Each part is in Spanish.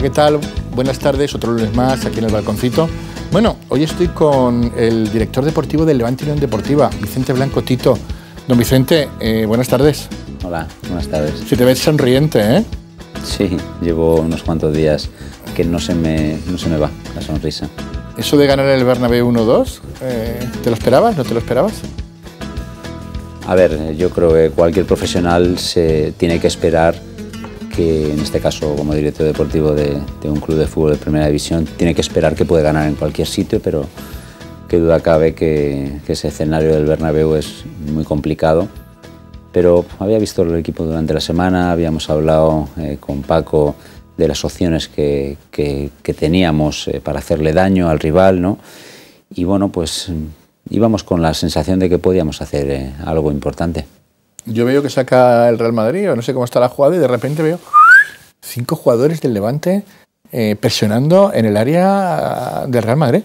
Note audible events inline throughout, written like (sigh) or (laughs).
¿qué tal? Buenas tardes, otro lunes más aquí en el balconcito. Bueno, hoy estoy con el director deportivo del Levante Unión Deportiva, Vicente Blanco Tito. Don Vicente, eh, buenas tardes. Hola, buenas tardes. Si te ves sonriente, ¿eh? Sí, llevo unos cuantos días que no se me, no se me va la sonrisa. ¿Eso de ganar el Bernabé 1-2, eh, te lo esperabas? ¿No te lo esperabas? A ver, yo creo que cualquier profesional se tiene que esperar que en este caso como director deportivo de, un club de fútbol de primera división tiene que esperar que puede ganar en cualquier sitio, pero qué duda cabe que, ese escenario del Bernabéu es muy complicado. Pero había visto el equipo durante la semana, habíamos hablado eh, con Paco de las opciones que, teníamos eh, para hacerle daño al rival, ¿no? Y bueno, pues íbamos con la sensación de que podíamos hacer eh, algo importante yo veo que saca el Real Madrid, o no sé cómo está la jugada, y de repente veo cinco jugadores del Levante eh, presionando en el área del Real Madrid.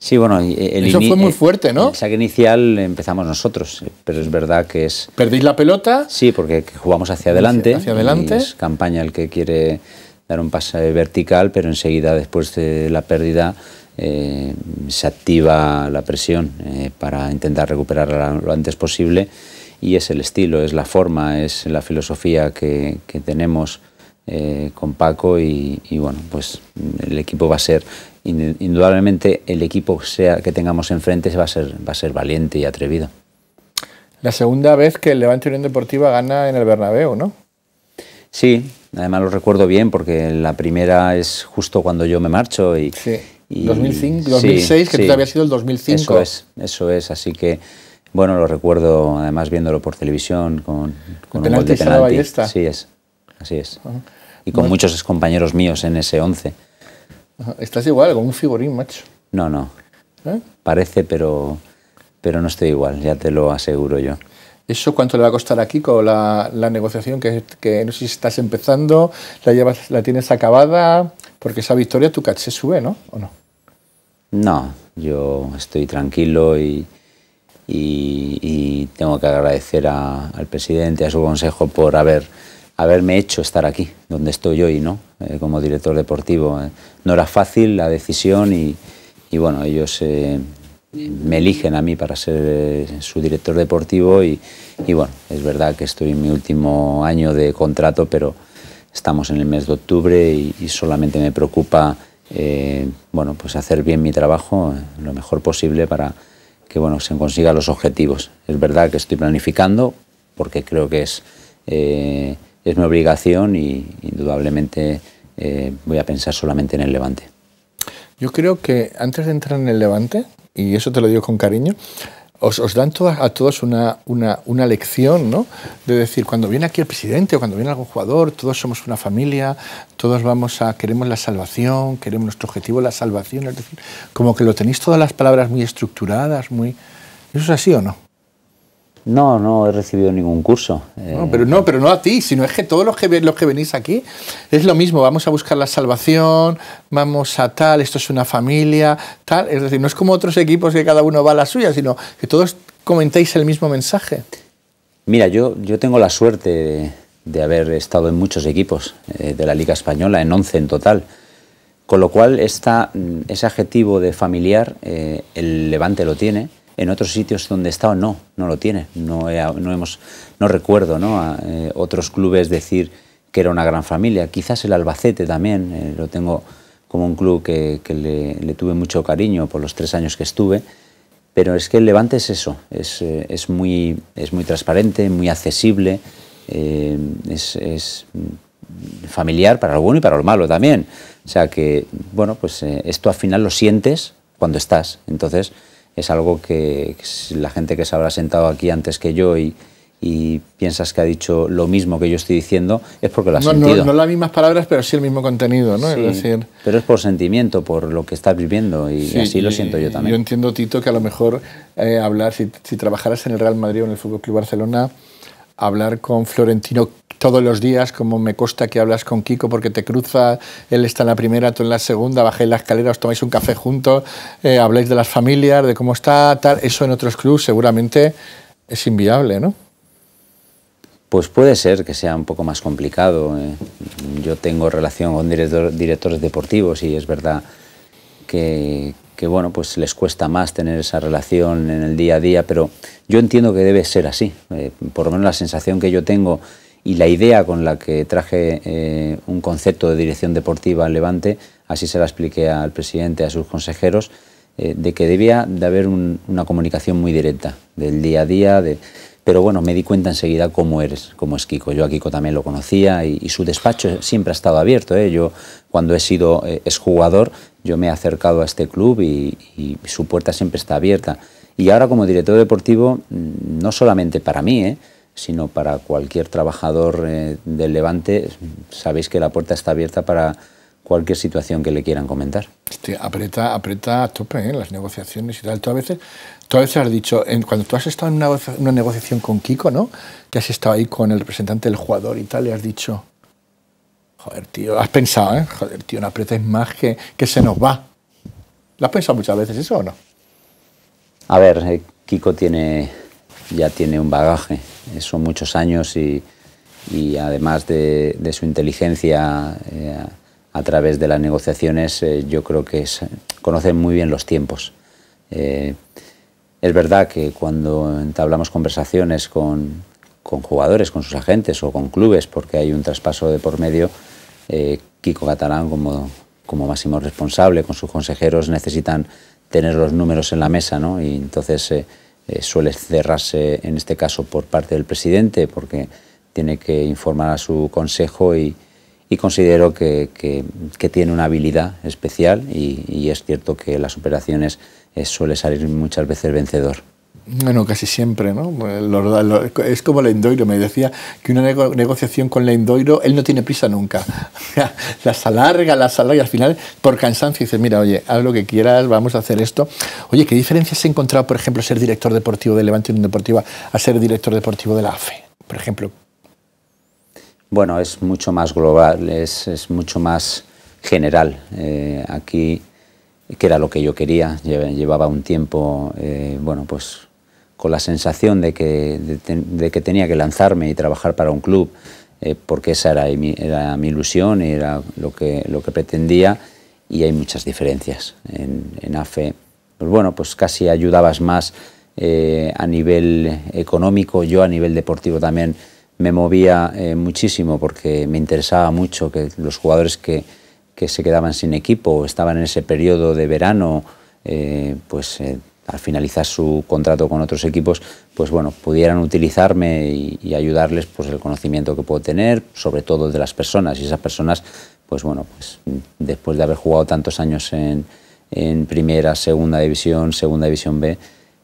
Sí, bueno, eh, el eso fue muy eh, fuerte, ¿no? El saque inicial empezamos nosotros, pero es verdad que es. ¿Perdís la pelota? Sí, porque jugamos hacia adelante. Hacia, adelante. es campaña el que quiere dar un pase vertical, pero enseguida después de la pérdida eh, se activa la presión eh, para intentar recuperarla lo antes posible y es el estilo, es la forma, es la filosofía que, tenemos eh, con Paco y, bueno, pues el equipo va a ser, indudablemente el equipo que tengamos enfrente va a ser, va a ser valiente y atrevido. La segunda vez que el Levante Unión Deportiva gana en el Bernabéu, ¿no? Sí, además lo recuerdo bien porque la primera es justo cuando yo me marcho y, 2005, 2006, que tú habías el 2005. Eso es, eso es. Así que, bueno, lo recuerdo además viéndolo por televisión con, con un gol de penalti. Sí, es, así es. Y con muchos compañeros míos en ese 11. Estás igual, con un figurín, macho. No, no. ¿Eh? Parece, pero, pero no estoy igual, ya te lo aseguro yo. ¿Eso cuánto le va a costar a Kiko la, la negociación que, que, no sé si estás empezando, la, llevas, la tienes acabada? Porque esa victoria tu caché sube, ¿no? ¿O no? No, yo estoy tranquilo y, tengo que agradecer al presidente, a su consejo, por haber, haberme hecho estar aquí, donde estoy hoy, ¿no? Eh, como director deportivo. Eh, no era fácil la decisión y, y bueno, ellos eh, me eligen a mí para ser su director deportivo y, y bueno, es verdad que estoy en mi último año de contrato, pero Estamos en el mes de octubre y, solamente me preocupa eh, bueno, pues hacer bien mi trabajo eh, lo mejor posible para que bueno, se consigan los objetivos. Es verdad que estoy planificando porque creo que es, eh, es mi obligación y indudablemente voy a pensar solamente en el Levante. Yo creo que antes de entrar en el Levante, y eso te lo digo con cariño, os, dan a todos una, una, una, lección, ¿no? De decir, cuando viene aquí el presidente o cuando viene algún jugador, todos somos una familia, todos vamos a, queremos la salvación, queremos nuestro objetivo, la salvación, es decir, como que lo tenéis todas las palabras muy estructuradas, muy... ¿Eso es así o no? No, no he recibido ningún curso. No, eh. pero no, pero no a ti, sino es que todos los que, los que venís aquí es lo mismo. Vamos a buscar la salvación, vamos a tal, esto es una familia, tal. Es decir, no es como otros equipos que cada uno va a la suya, sino que todos comentáis el mismo mensaje. Mira, yo, yo tengo la suerte de, haber estado en muchos equipos eh, de la Liga Española, en 11 en total. Con lo cual, esta, mm, ese adjetivo de familiar, eh, el Levante lo tiene en otros sitios donde he estado no, no lo tiene. No, hemos, no recuerdo ¿no? A, eh, otros clubes decir que era una gran familia. Quizás el Albacete también, eh, lo tengo como un club que, le, tuve mucho cariño por los tres años que estuve. Pero es que el Levante es eso, es, eh, muy, es muy transparente, muy accesible, es, familiar para lo bueno y para lo malo también. O sea que, bueno, pues esto al final lo sientes cuando estás. Entonces, es algo que la gente que se habrá sentado aquí antes que yo y, piensas que ha dicho lo mismo que yo estoy diciendo, es porque lo ha no, sentido. No, las mismas palabras, pero sí el mismo contenido, ¿no? es decir, pero es por sentimiento, por lo que estás viviendo, y así lo siento yo también. Yo entiendo, Tito, que a lo mejor eh, hablar, si, si, trabajaras en el Real Madrid o en el Fútbol Club Barcelona, hablar con Florentino todos los días, como me cuesta que hablas con Kiko porque te cruza, él está en la primera, tú en la segunda, bajáis la escalera, os tomáis un café juntos, eh, habláis de las familias, de cómo está, tal. Eso en otros clubes seguramente es inviable, ¿no? Pues puede ser que sea un poco más complicado. Eh. Yo tengo relación con directores deportivos y es verdad que, que, bueno, pues les cuesta más tener esa relación en el día a día, pero yo entiendo que debe ser así. Eh, por lo menos la sensación que yo tengo y la idea con la que traje eh, un concepto de dirección deportiva al Levante, así se la expliqué al presidente, a sus consejeros, eh, de que debía de haber una comunicación muy directa del día a día, pero bueno, me di cuenta enseguida cómo eres, cómo es Kiko. Yo a Kiko también lo conocía y, su despacho siempre ha estado abierto. ¿eh? Yo, cuando he sido exjugador, yo me he acercado a este club y, y, su puerta siempre está abierta. Y ahora como director deportivo, mm, no solamente para mí, ¿eh? sino para cualquier trabajador eh, del Levante, sabéis que la puerta está abierta para cualquier situación que le quieran comentar. aprieta, aprieta a tope eh, las negociaciones y tal. Tú a veces, tú veces has dicho, cuando tú has estado en una, negociación con Kiko, ¿no? Que has estado ahí con el representante del jugador y tal, y has dicho, joder, tío, has pensado, ¿eh? Joder, tío, no apretáis más que, que se nos va. ¿Lo has pensado muchas veces eso o no? A ver, eh, Kiko tiene, ya tiene un bagaje eh, son muchos años y, además de, su inteligencia eh, a través de las negociaciones, eh, yo creo que conocen muy bien los tiempos. es verdad que cuando entablamos conversaciones con, jugadores, con sus agentes o con clubes, porque hay un traspaso de por medio, Kiko Catalán como, como máximo responsable, con sus consejeros, necesitan tener los números en la mesa, ¿no? Y entonces eh, suele cerrarse en este caso por parte del presidente porque tiene que informar a su consejo y, considero que, tiene una habilidad especial y, es cierto que las operaciones eh, suele salir muchas veces vencedor. Bueno, casi siempre, ¿no? Pues es como Lendoiro, me decía que una negociación con Lendoiro, él no tiene prisa nunca. las (laughs) alarga, las alarga y al final, por cansancio, dice, mira, oye, haz lo que quieras, vamos a hacer esto. Oye, ¿qué diferencias he encontrado, por ejemplo, ser director deportivo de Levante Unión Deportiva a ser director deportivo de la AFE, por ejemplo? Bueno, es mucho más global, es, mucho más general. Eh, aquí que era lo que yo quería. Llevaba un tiempo, eh, bueno, pues con la sensación de que, de, que tenía que lanzarme y trabajar para un club, eh, porque esa era mi, era mi ilusión, era lo que, lo que pretendía, y hay muchas diferencias en, AFE. Pues bueno, pues casi ayudabas más eh, a nivel económico, yo a nivel deportivo también me movía eh, muchísimo porque me interesaba mucho que los jugadores que, que se quedaban sin equipo o estaban en ese periodo de verano, pues al finalizar su contrato con otros equipos, pues bueno, pudieran utilizarme y, ayudarles pues el conocimiento que puedo tener, sobre todo de las personas. Y esas personas, pues bueno, pues después de haber jugado tantos años en, primera, segunda división, segunda división B,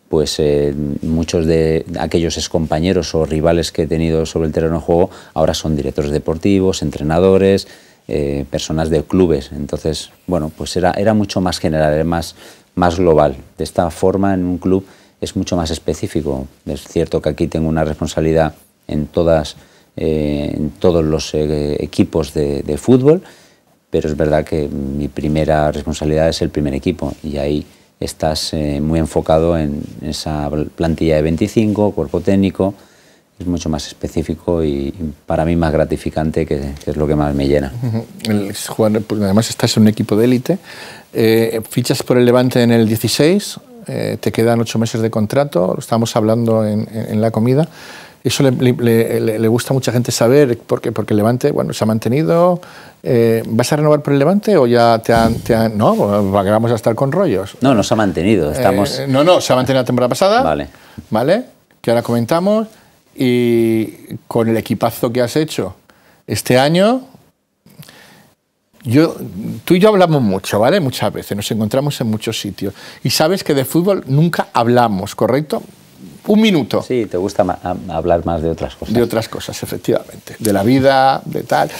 pues eh, muchos de aquellos excompañeros o rivales que he tenido sobre el terreno de juego ahora son directores deportivos, entrenadores, eh, personas de clubes. Entonces, bueno, pues era, era mucho más general, era más más global. De esta forma, en un club es mucho más específico. Es cierto que aquí tengo una responsabilidad en, todas, eh, en todos los eh, equipos de, fútbol, pero es verdad que mi primera responsabilidad es el primer equipo y ahí estás eh, muy enfocado en esa plantilla de 25, cuerpo técnico, es mucho más específico y para mí más gratificante, que, es lo que más me llena. Pues, además estás en un equipo de élite, eh, fichas por el Levante en el 16, eh, te quedan ocho meses de contrato, lo estábamos hablando en, la comida. Eso le, gusta a mucha gente saber, porque, porque el Levante bueno, se ha mantenido. Eh, ¿Vas a renovar por el Levante o ya te han.? Te no, vamos a estar con rollos. No, no se ha mantenido. Estamos... no, no, se ha mantenido la temporada pasada. Vale. Vale, que ahora comentamos y con el equipazo que has hecho este año, yo, tú y yo hablamos mucho, ¿vale? Muchas veces, nos encontramos en muchos sitios. Y sabes que de fútbol nunca hablamos, ¿correcto? Un minuto. Sí, te gusta hablar más de otras cosas. De otras cosas, efectivamente. De la vida, de tal.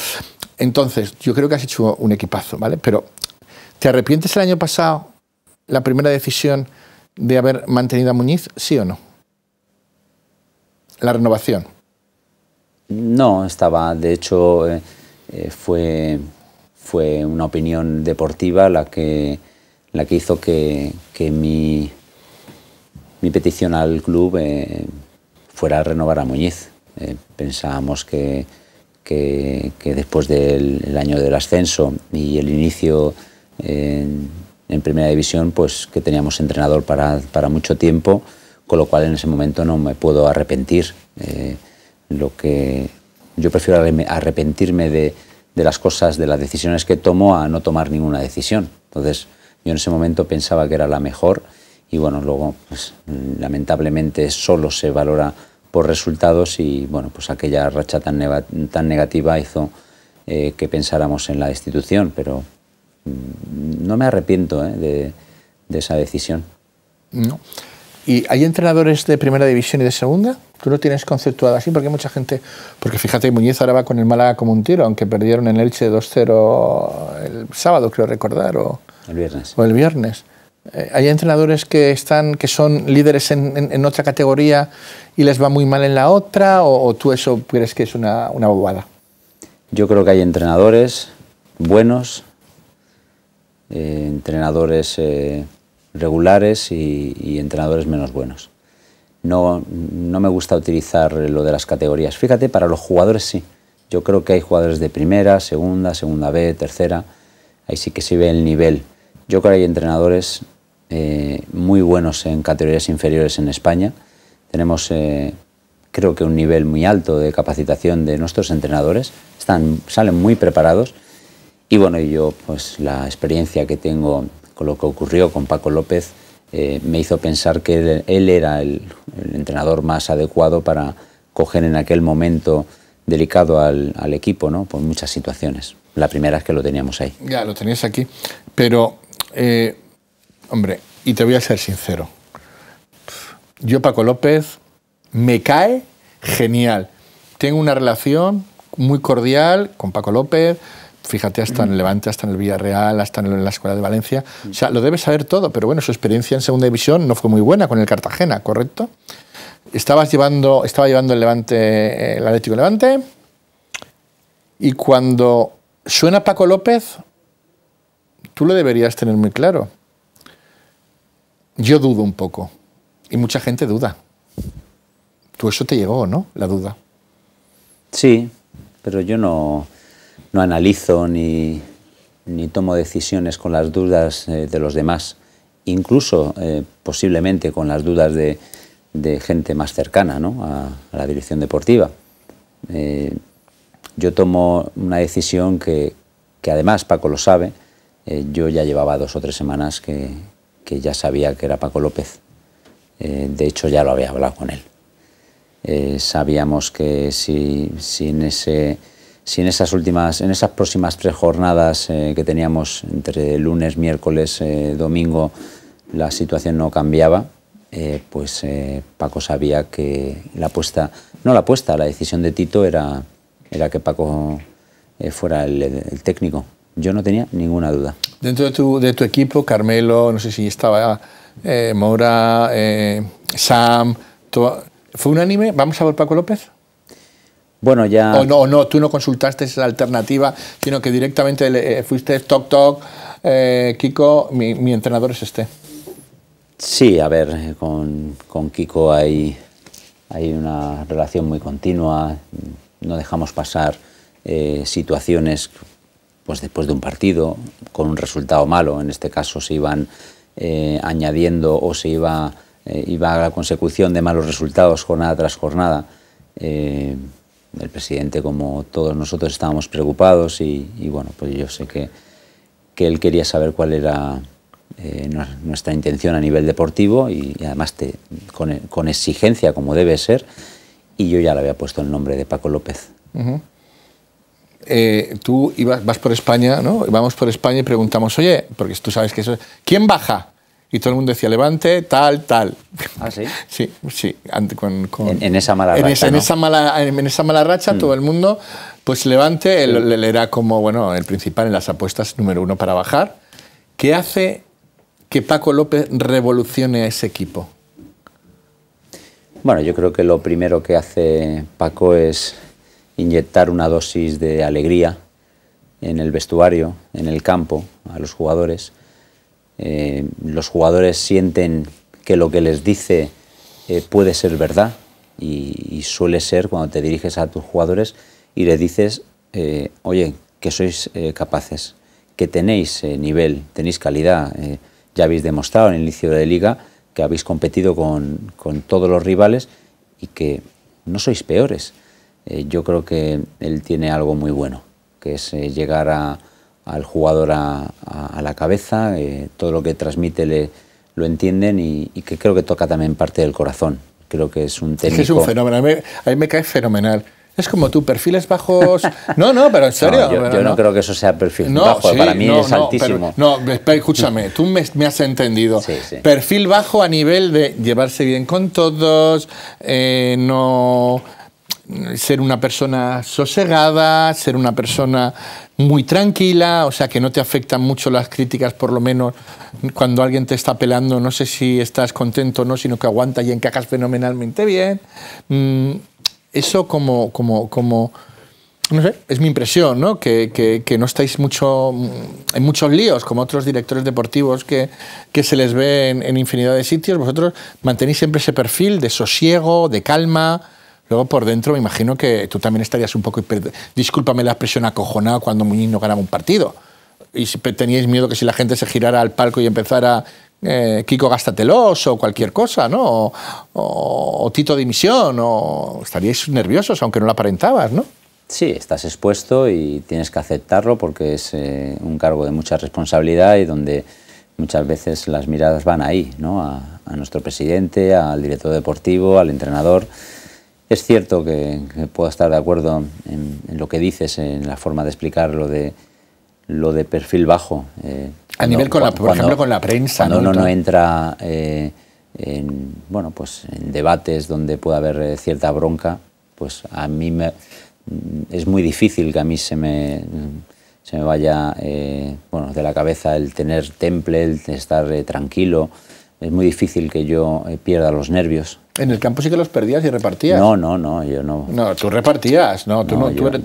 Entonces, yo creo que has hecho un equipazo, ¿vale? Pero, ¿te arrepientes el año pasado la primera decisión de haber mantenido a Muñiz, sí o no? la renovación? No, estaba, de hecho, eh, eh, fue, fue una opinión deportiva la que, la que hizo que, que mi, mi petición al club eh, fuera renovar a Muñiz. pensábamos que, que, después del año del ascenso y el inicio en, en primera división, pues que teníamos entrenador para, para mucho tiempo con lo cual en ese momento no me puedo arrepentir. Eh, lo que yo prefiero arrepentirme de, las cosas, de las decisiones que tomo, a no tomar ninguna decisión. Entonces, yo en ese momento pensaba que era la mejor y bueno, luego pues, lamentablemente solo se valora por resultados y bueno, pues aquella racha tan, negativa hizo eh, que pensáramos en la destitución, pero mm, no me arrepiento eh, de, de esa decisión. No. ¿Y hay entrenadores de primera división y de segunda? ¿Tú lo tienes conceptuado así? Porque mucha gente... Porque fíjate, Muñiz ahora va con el Málaga como un tiro, aunque perdieron en Elche 2-0 el sábado, creo recordar, o el viernes. O el viernes. Eh, ¿Hay entrenadores que, están, que son líderes en, otra categoría y les va muy mal en la otra? ¿O, tú eso crees que es una, bobada? Yo creo que hay entrenadores buenos, eh, entrenadores eh, regulares y, entrenadores menos buenos. No, no, me gusta utilizar lo de las categorías. Fíjate, para los jugadores sí. Yo creo que hay jugadores de primera, segunda, segunda B, tercera. Ahí sí que se ve el nivel. Yo creo que hay entrenadores eh, muy buenos en categorías inferiores en España. Tenemos eh, creo que un nivel muy alto de capacitación de nuestros entrenadores, están, salen muy preparados y bueno, yo pues la experiencia que tengo con lo que ocurrió con Paco López, eh, me hizo pensar que él, era el, entrenador más adecuado para coger en aquel momento delicado al, equipo, ¿no? Por muchas situaciones. La primera es que lo teníamos ahí. Ya, lo tenías aquí. Pero, eh, hombre, y te voy a ser sincero. Yo, Paco López, me cae genial. Tengo una relación muy cordial con Paco López fíjate, hasta en el Levante, hasta en el Villarreal, hasta en la Escuela de Valencia. O sea, lo debe saber todo, pero bueno, su experiencia en Segunda División no fue muy buena con el Cartagena, ¿correcto? Estabas llevando, estaba llevando el Levante, el Atlético Levante, y cuando suena Paco López, tú lo deberías tener muy claro. Yo dudo un poco, y mucha gente duda. ¿Tú eso te llegó, no? La duda. Sí, pero yo no no analizo ni, tomo decisiones con las dudas eh, de los demás, incluso eh, posiblemente con las dudas de, gente más cercana a, la dirección deportiva. Eh, yo tomo una decisión que, además Paco lo sabe, yo ya llevaba dos o tres semanas que, ya sabía que era Paco López. de hecho, ya lo había hablado con él. sabíamos que si, si en ese si en esas últimas, en esas próximas tres jornadas eh, que teníamos entre lunes, miércoles, eh, domingo, la situación no cambiaba, eh, pues Paco sabía que la apuesta, no la apuesta, la decisión de Tito era, era que Paco fuera el, técnico. Yo no tenía ninguna duda. Dentro de tu, de tu equipo, Carmelo, no sé si estaba Mora, Sam, ¿fue unánime? ¿Vamos a ver Paco López? Bueno, ya... O no, no, tú no consultaste esa alternativa, sino que directamente eh, fuiste toc toc, eh, Kiko, mi, entrenador es este. Sí, a ver, eh, con, Kiko hay, una relación muy continua, no dejamos pasar situaciones pues después de un partido con un resultado malo, en este caso se iban añadiendo o se iba a la consecución de malos resultados jornada tras jornada el presidente como todos nosotros estábamos preocupados y, bueno, pues yo sé que, él quería saber cuál era eh, nuestra intención a nivel deportivo y, además e, con, exigencia como debe ser y yo ya le había puesto el nombre de Paco López. Eh, tú ibas, vas por España, ¿no? Vamos por España y preguntamos, oye, porque tú sabes que eso... ¿Quién baja? y todo el mundo decía, levante, tal, tal. ¿Ah, sí? (laughs) Sí, sí. en, esa mala racha. Esa, en, esa mala, racha, todo el mundo, pues levante, él, era como, bueno, el principal en las apuestas número uno para bajar. ¿Qué hace que Paco López revolucione a ese equipo? Bueno, yo creo que lo primero que hace Paco es inyectar una dosis de alegría en el vestuario, en el campo, a los jugadores eh, los jugadores sienten que lo que les dice eh, puede ser verdad y, suele ser cuando te diriges a tus jugadores y le dices, eh, oye, que sois capaces, que tenéis nivel, tenéis calidad, ya habéis demostrado en el inicio de liga que habéis competido con todos los rivales y que no sois peores. yo creo que él tiene algo muy bueno, que es llegar a, al jugador a, la cabeza, eh, todo lo que transmite le, lo entienden y, que creo que toca también parte del corazón. Creo que es un técnico. Es, es un fenómeno, a mí, me cae fenomenal. Es como tú, perfiles bajos. (laughs) No, no, pero en serio. yo, no, creo que eso sea perfil bajo, para mí es altísimo. no, no, escúchame, tú me, has entendido. Perfil bajo a nivel de llevarse bien con todos, eh, no ser una persona sosegada, ser una persona muy tranquila, o sea que no te afectan mucho las críticas, por lo menos cuando alguien te está pelando, no sé si estás contento o no, sino que aguanta y encajas fenomenalmente bien. Mm, eso como, como, como no sé, es mi impresión, ¿no? Que, que, no estáis mucho en muchos líos, como otros directores deportivos que, que se les ve en, infinidad de sitios. Vosotros mantenéis siempre ese perfil de sosiego, de calma, Luego por dentro me imagino que tú también estarías un poco, discúlpame la expresión acojonada cuando Muñiz no ganaba un partido. Y teníais miedo que si la gente se girara al palco y empezara eh, Kiko Gastatelos o cualquier cosa, ¿no? O, tito de Tito Dimisión, o estaríais nerviosos aunque no lo aparentabas, ¿no? Sí, estás expuesto y tienes que aceptarlo porque es eh, un cargo de mucha responsabilidad y donde muchas veces las miradas van ahí, ¿no? A, a nuestro presidente, al director deportivo, al entrenador. Es cierto que, puedo estar de acuerdo en, lo que dices, en la forma de explicar lo de, lo de perfil bajo. Eh, a nivel, con por ejemplo, con la prensa. ¿no? no entra eh, en, bueno, pues en debates donde pueda haber eh, cierta bronca, pues a mí mm, es muy difícil que a mí se me, se me vaya bueno, de la cabeza el tener temple, el estar tranquilo es muy difícil que yo eh, pierda los nervios. ¿En el campo sí que los perdías y repartías? No, no, no, yo no. No, tú repartías, no, tú,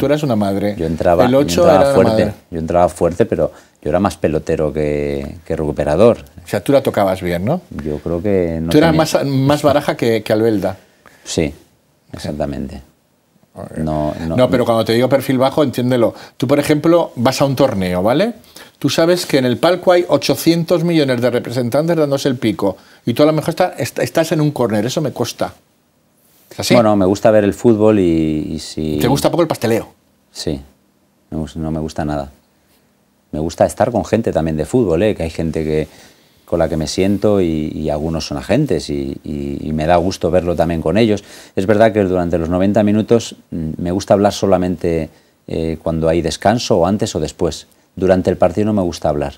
eras, una madre. Yo entraba, el 8 era fuerte, yo entraba fuerte, pero yo era más pelotero que, recuperador. O sea, tú la tocabas bien, ¿no? Yo creo que no. Tú eras más, más, baraja que, que Albelda. Sí, exactamente. No, no, no, pero cuando te digo perfil bajo, entiéndelo. Tú, por ejemplo, vas a un torneo, ¿vale? Tú sabes que en el palco hay 800 millones de representantes dándose el pico y tú a lo mejor estás en un corner. eso me cuesta. Bueno, me gusta ver el fútbol y, si... ¿Te gusta poco el pasteleo? Sí, no, me gusta nada. Me gusta estar con gente también de fútbol, ¿eh? que hay gente que, con la que me siento y, algunos son agentes y, me da gusto verlo también con ellos. Es verdad que durante los 90 minutos mm, me gusta hablar solamente eh, cuando hay descanso o antes o después durante el partido no me gusta hablar.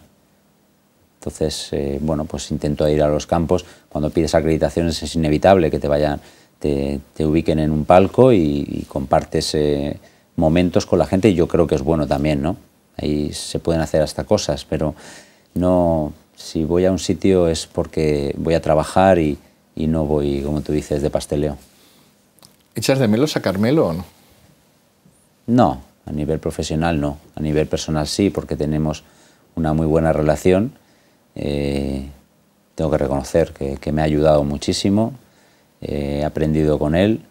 Entonces, eh, bueno, pues intento ir a los campos. Cuando pides acreditaciones es inevitable que te vayan, te, ubiquen en un palco y, compartes eh, momentos con la gente. Y yo creo que es bueno también, ¿no? Ahí se pueden hacer hasta cosas, pero no. Si voy a un sitio es porque voy a trabajar y, no voy, como tú dices, de pasteleo. ¿Echas de melo a Carmelo o no? No, a nivel profesional no, a nivel personal sí, porque tenemos una muy buena relación. Eh, tengo que reconocer que, que, me ha ayudado muchísimo, eh, he aprendido con él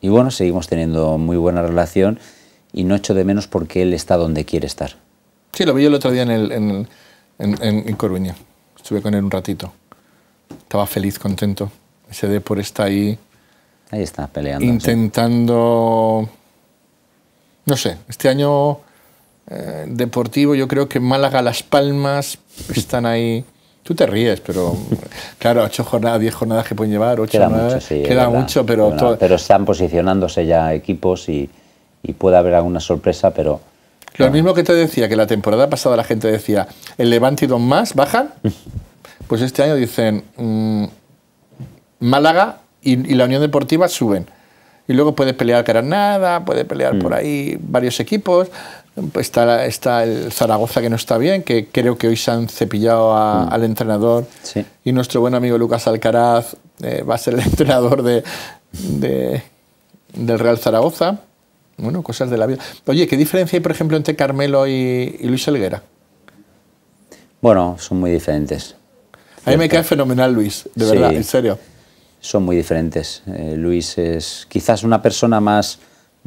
y bueno, seguimos teniendo muy buena relación y no echo de menos porque él está donde quiere estar. Sí, lo vi yo el otro día en, en, en, Coruña, estuve con él un ratito, estaba feliz, contento, ese de por estar ahí. Ahí está, peleando. Intentando no sé, este año eh, deportivo yo creo que Málaga, Las Palmas están ahí. Tú te ríes, pero claro, ocho jornadas, diez jornadas que pueden llevar, ocho jornadas, queda mucho, pero pero están posicionándose ya equipos y, puede haber alguna sorpresa, pero lo mismo que te decía que la temporada pasada la gente decía el Levante y Don más bajan, (laughs) pues este año dicen mm, Málaga y la Unión Deportiva suben. Y luego puedes pelear nada puede pelear mm. por ahí varios equipos. Está, está el Zaragoza que no está bien, que creo que hoy se han cepillado mm. al entrenador. Y nuestro buen amigo Lucas Alcaraz eh, va a ser el (laughs) entrenador de, del Real Zaragoza. Bueno, cosas de la vida. Oye, ¿qué diferencia hay, por ejemplo, entre Carmelo y, Luis Helguera? Bueno, son muy diferentes. A mí me cae fenomenal Luis, de verdad, en serio son muy diferentes. Eh, Luis es quizás una persona más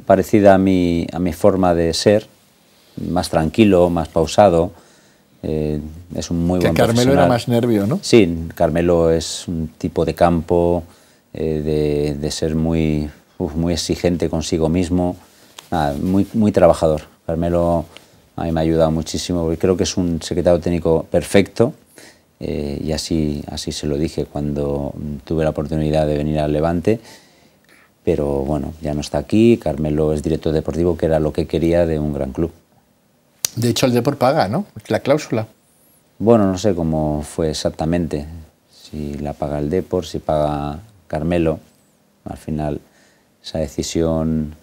parecida a mi, a mi forma de ser, más tranquilo, más pausado. Eh, es un muy que Carmelo era más nervio, ¿no? Sí, Carmelo es un tipo de campo, eh, de, ser muy, muy exigente consigo mismo, muy, muy trabajador. Carmelo a mí me ha ayudado muchísimo, creo que es un secretario técnico perfecto eh, y así, así se lo dije cuando mm, tuve la oportunidad de venir al Levante, pero bueno, ya no está aquí, Carmelo es director deportivo, que era lo que quería de un gran club. De hecho, el Deport paga, ¿no? La cláusula. Bueno, no sé cómo fue exactamente, si la paga el Depor, si paga Carmelo, al final esa decisión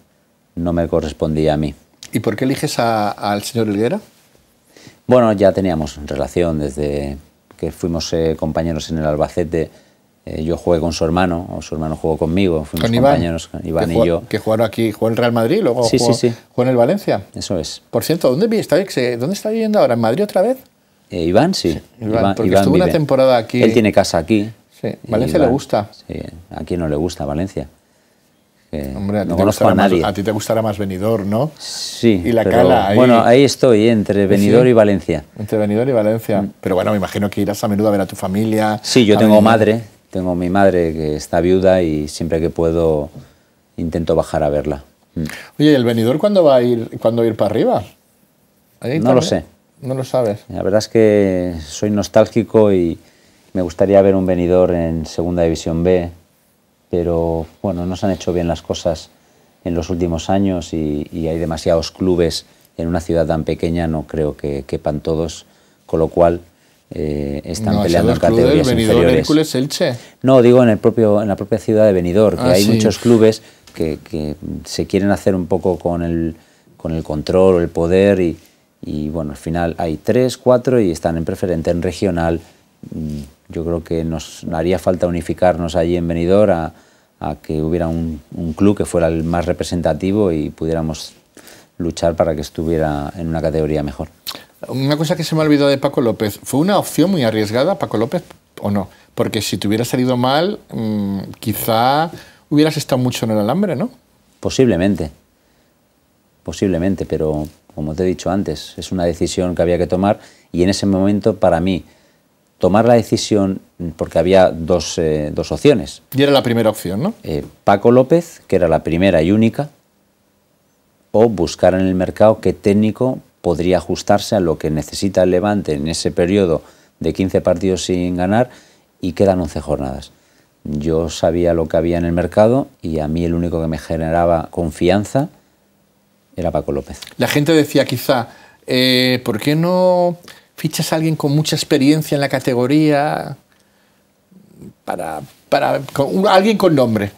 no me correspondía a mí. ¿Y por qué eliges al señor Higuera? Bueno, ya teníamos relación desde que fuimos eh, compañeros en el Albacete. Eh, yo jugué con su hermano, o su hermano jugó conmigo, fuimos compañeros, Iván, y yo. Que jugaron aquí, jugó en Real Madrid, luego sí, jugó, sí, en el Valencia. Eso es. Por cierto, ¿dónde está, dónde está viviendo ahora? ¿En Madrid otra vez? Eh, Iván, sí. porque estuvo una temporada aquí. Él tiene casa aquí. Sí, Valencia le gusta. Sí, aquí no le gusta Valencia. Eh, no conozco a nadie. a ti te gustará más Benidorm, ¿no? Sí. Y la cala. Bueno, ahí estoy, entre Benidorm y Valencia. Entre Benidorm y Valencia. Mm. Pero bueno, me imagino que irás a menudo a ver a tu familia. Sí, yo tengo madre, tengo mi madre que está viuda y siempre que puedo intento bajar a verla. Mm. Oye, ¿y el venidor cuándo va a ir, cuándo ir para arriba? no lo sé. No lo sabes. La verdad es que soy nostálgico y me gustaría ver un venidor en Segunda División B pero bueno, no se han hecho bien las cosas en los últimos años y, hay demasiados clubes en una ciudad tan pequeña, no creo que quepan todos, con lo cual eh, están peleando en categorías Elche. No, digo en el propio en la propia ciudad de Benidorm, que ah, hay muchos clubes que, se quieren hacer un poco con el con el control el poder y, y bueno, al final hay tres, cuatro y están en preferente, en regional mm, yo creo que nos haría falta unificarnos allí en Benidorm a, que hubiera un, un, club que fuera el más representativo y pudiéramos luchar para que estuviera en una categoría mejor. Una cosa que se me ha olvidado de Paco López, ¿fue una opción muy arriesgada Paco López o no? Porque si te hubiera salido mal, mm, quizá hubieras estado mucho en el alambre, ¿no? Posiblemente, posiblemente, pero como te he dicho antes, es una decisión que había que tomar y en ese momento para mí tomar la decisión, porque había eh, dos, opciones. Y era la primera opción, ¿no? Eh, Paco López, que era la primera y única, o buscar en el mercado qué técnico podría ajustarse a lo que necesita el Levante en ese periodo de 15 partidos sin ganar y quedan 11 jornadas. Yo sabía lo que había en el mercado y a mí el único que me generaba confianza era Paco López. La gente decía quizá, eh, ¿por qué no fichas a alguien con mucha experiencia en la categoría para, para con, alguien con nombre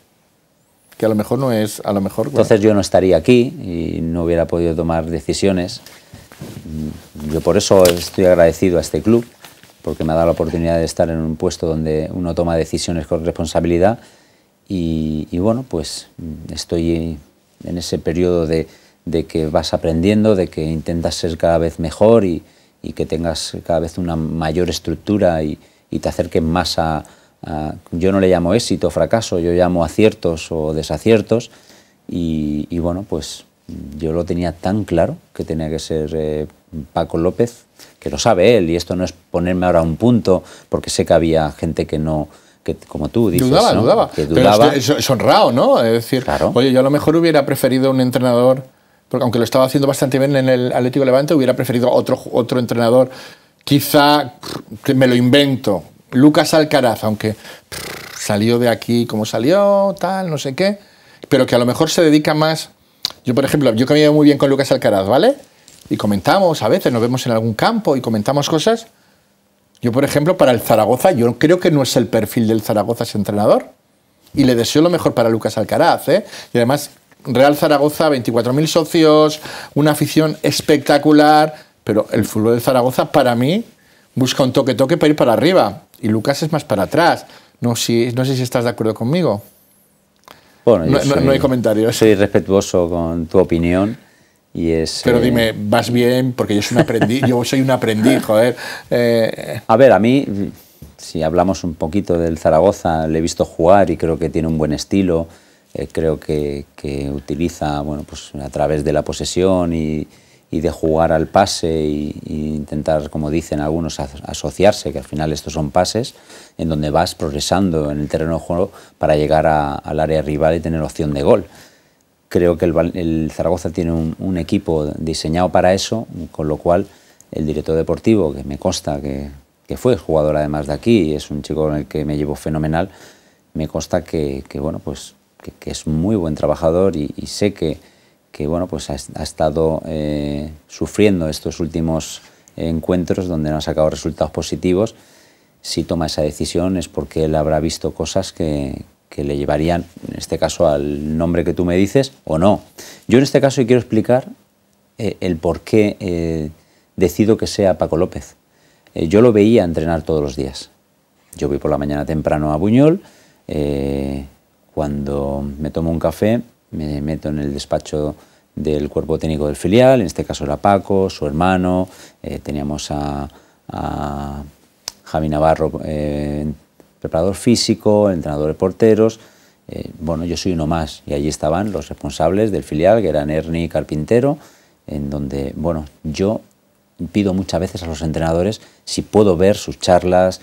que a lo mejor no es a lo mejor entonces yo no estaría aquí y no hubiera podido tomar decisiones yo por eso estoy agradecido a este club porque me ha dado la oportunidad de estar en un puesto donde uno toma decisiones con responsabilidad y, y bueno pues estoy en ese periodo de, de que vas aprendiendo de que intentas ser cada vez mejor y, y que tengas cada vez una mayor estructura y, te acerques más a, Yo no le llamo éxito o fracaso, yo llamo aciertos o desaciertos. Y, bueno, pues yo lo tenía tan claro que tenía que ser eh, Paco López, que lo sabe él, y esto no es ponerme ahora a un punto, porque sé que había gente que no, que como tú dices, dudaba, dudaba. Pero es, honrado, ¿no? Es decir, oye, yo a lo mejor hubiera preferido un entrenador porque aunque lo estaba haciendo bastante bien en el Atlético Levante, hubiera preferido otro, otro entrenador. Quizá me lo invento. Lucas Alcaraz, aunque salió de aquí como salió, tal, no sé qué, pero que a lo mejor se dedica más. Yo, por ejemplo, yo caminé muy bien con Lucas Alcaraz, ¿vale? Y comentamos a veces, nos vemos en algún campo y comentamos cosas. Yo, por ejemplo, para el Zaragoza, yo creo que no es el perfil del Zaragoza ese entrenador. Y le deseo lo mejor para Lucas Alcaraz, ¿eh? Y además, Real Zaragoza, 24.000 socios, una afición espectacular, pero el fútbol de Zaragoza para mí busca un toque-toque para ir para arriba y Lucas es más para atrás. No, no sé si estás de acuerdo conmigo. Bueno, no, hay comentarios. Soy respetuoso con tu opinión. Y es, Pero eh, dime, vas bien, porque yo soy un aprendiz, yo soy un aprendiz, eh, A ver, a mí, si hablamos un poquito del Zaragoza, le he visto jugar y creo que tiene un buen estilo. Eh, creo que, que, utiliza bueno, pues a través de la posesión y, y de jugar al pase e intentar, como dicen algunos, asociarse, que al final estos son pases, en donde vas progresando en el terreno de juego para llegar al área rival y tener opción de gol. Creo que el, Zaragoza tiene un, equipo diseñado para eso, con lo cual el director deportivo, que me consta que, que fue jugador además de aquí, es un chico con el que me llevo fenomenal, me consta que, que bueno, pues que, es muy buen trabajador y, sé que, bueno, pues ha, estado eh, sufriendo estos últimos encuentros donde no ha sacado resultados positivos. Si toma esa decisión es porque él habrá visto cosas que, le llevarían, en este caso, al nombre que tú me dices o no. Yo en este caso quiero explicar eh, el por qué eh, decido que sea Paco López. yo lo veía entrenar todos los días. Yo voy por la mañana temprano a Buñol, cuando me tomo un café, me meto en el despacho del cuerpo técnico del filial, en este caso era Paco, su hermano, eh, teníamos a, a, Javi Navarro, eh, preparador físico, entrenador de porteros. Eh, bueno, yo soy uno más y allí estaban los responsables del filial, que eran Ernie Carpintero, en donde, bueno, yo pido muchas veces a los entrenadores si puedo ver sus charlas,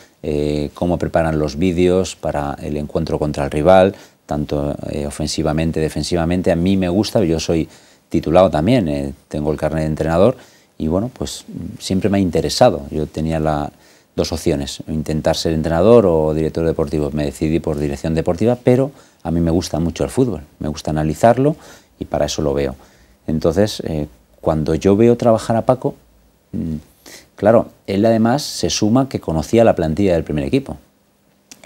cómo preparan los vídeos para el encuentro contra el rival, tanto eh, ofensivamente, defensivamente. A mí me gusta, yo soy titulado también, eh, tengo el carnet de entrenador y bueno, pues siempre me ha interesado. Yo tenía dos opciones, intentar ser entrenador o director deportivo. Me decidí por dirección deportiva, pero a mí me gusta mucho el fútbol, me gusta analizarlo y para eso lo veo. Entonces, eh, cuando yo veo trabajar a Paco, mm, claro, él además se suma que conocía la plantilla del primer equipo.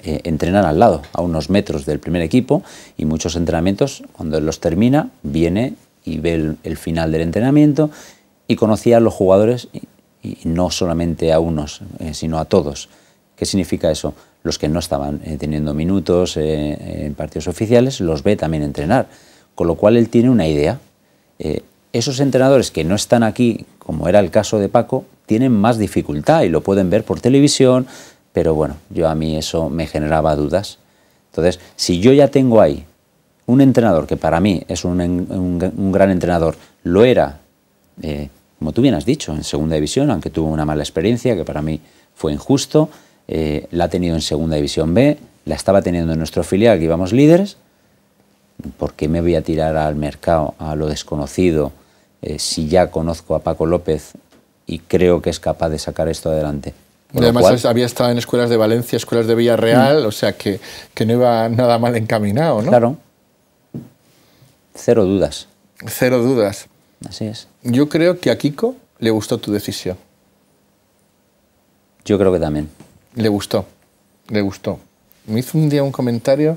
Eh, entrenar al lado, a unos metros del primer equipo, y muchos entrenamientos, cuando él los termina, viene y ve el, final del entrenamiento y conocía a los jugadores, y, no solamente a unos, eh, sino a todos. ¿Qué significa eso? Los que no estaban eh, teniendo minutos en partidos oficiales, los ve también entrenar, con lo cual él tiene una idea. esos entrenadores que no están aquí, como era el caso de Paco, tienen más dificultad y lo pueden ver por televisión, pero bueno, yo a mí eso me generaba dudas. Entonces, si yo ya tengo ahí un entrenador que para mí es un, gran entrenador, lo era, eh, como tú bien has dicho, en segunda división, aunque tuvo una mala experiencia, que para mí fue injusto, eh, la ha tenido en segunda división B, la estaba teniendo en nuestro filial, que íbamos líderes, ¿por qué me voy a tirar al mercado, a lo desconocido, eh, si ya conozco a Paco López y creo que es capaz de sacar esto adelante? además había estado en escuelas de Valencia, escuelas de Villarreal, mm. o sea que, no iba nada mal encaminado, ¿no? Claro. Cero dudas. Cero dudas. Así es. Yo creo que a Kiko le gustó tu decisión. Yo creo que también. Le gustó, le gustó. Me hizo un día un comentario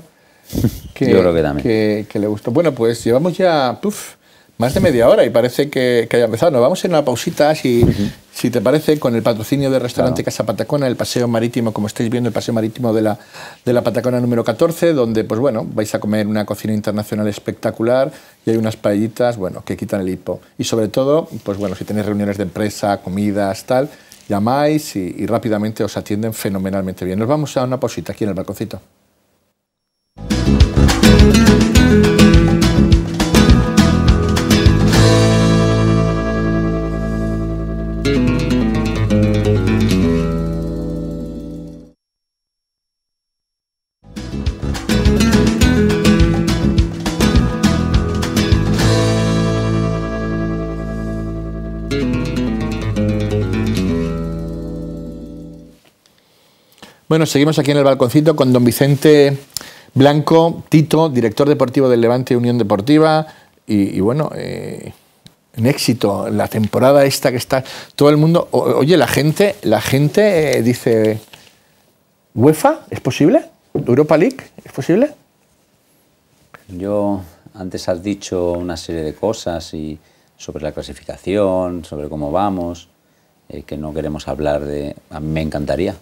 (laughs) que, que le gustó. Bueno, pues llevamos ya puf, más de media hora y parece que, haya empezado. Nos vamos a una pausita, si, si te parece, con el patrocinio del restaurante Casa Patacona, el paseo marítimo, como estáis viendo, el paseo marítimo de la, de la Patacona número 14, donde, pues bueno, vais a comer una cocina internacional espectacular y hay unas paellitas, bueno, que quitan el hipo. Y sobre todo, pues bueno, si tenéis reuniones de empresa, comidas, tal, llamáis y, rápidamente os atienden fenomenalmente bien. Nos vamos a una pausita aquí en el balconcito. Bueno, seguimos aquí en el balconcito con don Vicente Blanco, Tito, director deportivo del Levante Unión Deportiva. Y, bueno, en eh, un éxito. La temporada esta que está todo el mundo. oye, la gente, la gente eh, dice. ¿UEFA? ¿Es posible? ¿Europa League? ¿Es posible? Yo antes has dicho una serie de cosas y sobre la clasificación, sobre cómo vamos, eh, que no queremos hablar de... A mí me encantaría,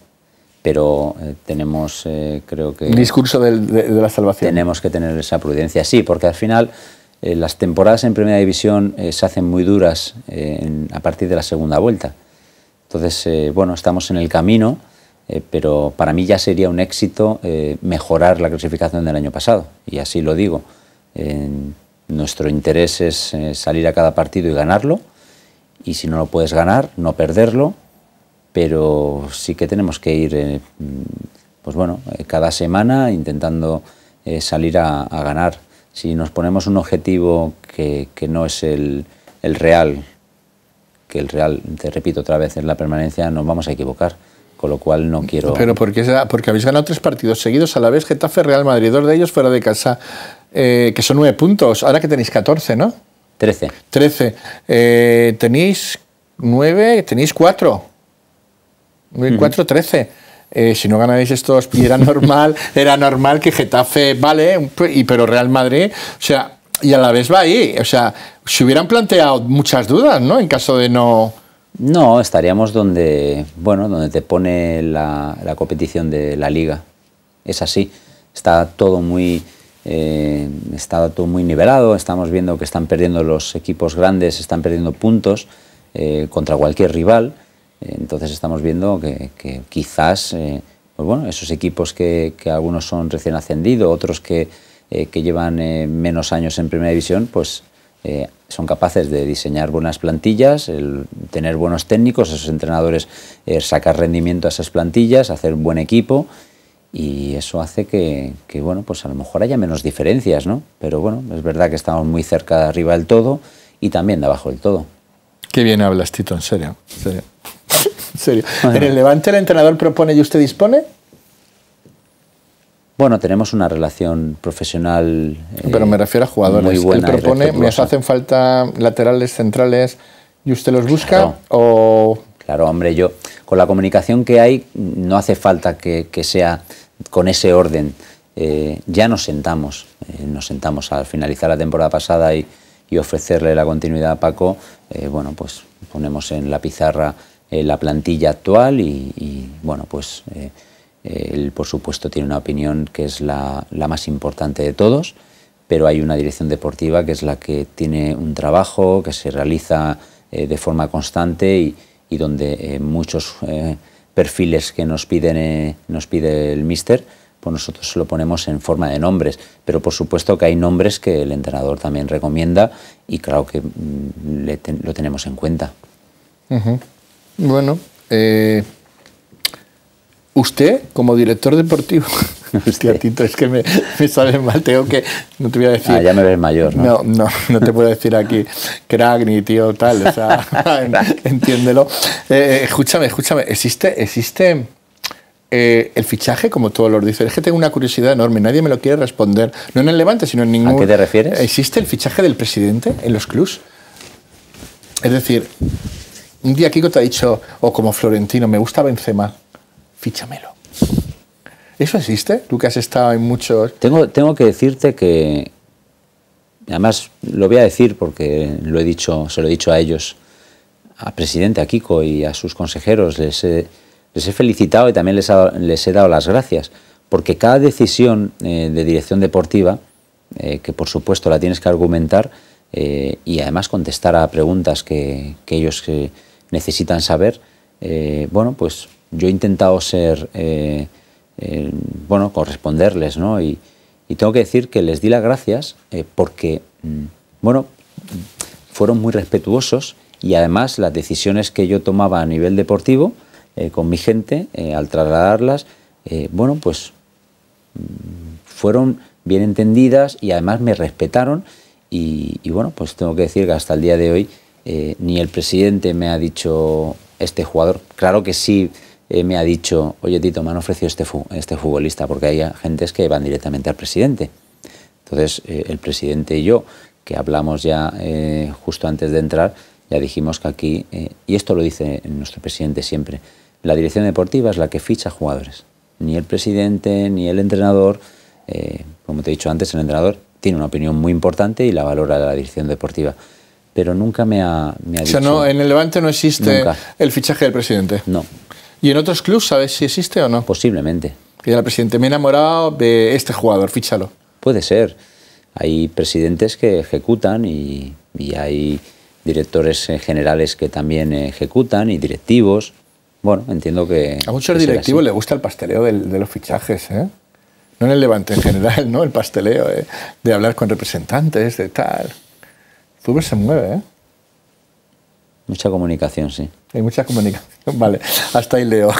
pero eh, tenemos, eh, creo que... Discurso de, la salvación. Tenemos que tener esa prudencia, sí, porque al final eh, las temporadas en primera división se hacen muy duras a partir de la segunda vuelta. Entonces, bueno, estamos en el camino, pero para mí ya sería un éxito mejorar la clasificación del año pasado, y así lo digo. nuestro interés es salir a cada partido y ganarlo, y si no lo puedes ganar, no perderlo, pero sí que tenemos que ir, eh, pues bueno, eh, cada semana intentando eh, salir a, ganar. Si nos ponemos un objetivo que, no es el, real, que el real, te repito otra vez, es la permanencia, nos vamos a equivocar. Con lo cual no quiero. Pero porque, porque habéis ganado tres partidos seguidos a la vez, Getafe, Real Madrid, dos de ellos fuera de casa, que son nueve puntos. Ahora que tenéis catorce, ¿no? Trece. Trece. tenéis nueve, tenéis cuatro. 4-13. Eh, si no ganáis estos, era normal, (laughs) era normal que Getafe, vale, y, pero Real Madrid, o sea, y a la vez va ahí. O sea, se hubieran planteado muchas dudas, ¿no? En caso de no... No, estaríamos donde, bueno, donde te pone la, competición de la liga. Es así. Está todo muy... Eh, está todo muy nivelado, estamos viendo que están perdiendo los equipos grandes, están perdiendo puntos eh, contra cualquier rival entonces estamos viendo que, quizás eh, pues bueno, esos equipos que, algunos son recién ascendidos, otros que, eh, llevan eh, menos años en primera división, pues son capaces de diseñar buenas plantillas, tener buenos técnicos, esos entrenadores sacar rendimiento a esas plantillas, hacer un buen equipo y eso hace que, que, bueno, pues a lo mejor haya menos diferencias, ¿no? Pero bueno, es verdad que estamos muy cerca de arriba del todo y también de abajo del todo. Qué bien hablas, Tito, en serio. En serio. (laughs) en, el Levante el entrenador propone y usted dispone. Bueno, tenemos una relación profesional. Eh, Pero me refiero a jugadores. Muy Él propone, me hacen falta laterales, centrales, y usted los busca claro. o. Claro, hombre, yo con la comunicación que hay no hace falta que, sea con ese orden. Eh, ya nos sentamos, eh, nos sentamos al finalizar la temporada pasada y y ofrecerle la continuidad a Paco, eh, bueno, pues ponemos en la pizarra eh, la plantilla actual y, bueno, pues eh, él por supuesto tiene una opinión que es la, más importante de todos, pero hay una dirección deportiva que es la que tiene un trabajo que se realiza de forma constante y, donde muchos perfiles que nos, piden, nos pide el míster, pues nosotros lo ponemos en forma de nombres. Pero por supuesto que hay nombres que el entrenador también recomienda y claro que mm, lo tenemos en cuenta. Bueno, eh, usted como director deportivo... (laughs) Hostia, Tito, es que me, sale mal, tengo que... No te voy a ah, decir... ya me ves mayor, ¿no? No, no, no te puedo decir aquí (laughs) crack ni tío tal, o sea, (laughs) entiéndelo. Eh, eh, escúchame, escúchame, existe... existe eh, el fichaje, como todos los dicen, es que tengo una curiosidad enorme, nadie me lo quiere responder, no en el Levante, sino en ningún... ¿A qué te refieres? ¿Existe el fichaje del presidente en los clubs? Es decir, un día Kiko te ha dicho, o oh, como Florentino, me gusta Benzema, fichamelo. ¿Eso existe? Tú que has estado en muchos... Tengo, tengo que decirte que, además lo voy a decir porque lo he dicho, se lo he dicho a ellos, al presidente, a Kiko y a sus consejeros, les he les he felicitado y también les, he dado las gracias, porque cada decisión eh, de dirección deportiva, eh, que por supuesto la tienes que argumentar eh, y además contestar a preguntas que, ellos necesitan saber, bueno, pues yo he intentado ser, bueno, corresponderles, ¿no? Y, y, tengo que decir que les di las gracias porque, mm, bueno, fueron muy respetuosos y además las decisiones que yo tomaba a nivel deportivo, eh, con mi gente, eh, al trasladarlas, eh, bueno, pues mm, fueron bien entendidas y además me respetaron y, bueno, pues tengo que decir que hasta el día de hoy ni el presidente me ha dicho este jugador, claro que sí me ha dicho, oye Tito, me han ofrecido este, este futbolista, porque hay gentes que van directamente al presidente. Entonces el presidente y yo, que hablamos ya justo antes de entrar, ya dijimos que aquí, y esto lo dice nuestro presidente siempre, la dirección deportiva es la que ficha jugadores. Ni el presidente, ni el entrenador. Eh, como te he dicho antes, el entrenador tiene una opinión muy importante y la valora la dirección deportiva. Pero nunca me ha, dicho. O sea, no, en el Levante no existe el fichaje del presidente. No. ¿Y en otros clubes sabes si existe o no? Posiblemente. Y el presidente, me he enamorado de este jugador, fíchalo. Puede ser. Hay presidentes que ejecutan y hay directores eh, generales que también ejecutan y directivos bueno, entiendo que... A muchos directivos le gusta el pasteleo de los fichajes, ¿eh? No en el levante en general, ¿no? El pasteleo de hablar con representantes, de tal. El fútbol se mueve, ¿eh? Mucha comunicación, sí. Hay mucha comunicación. Vale, hasta ahí leo.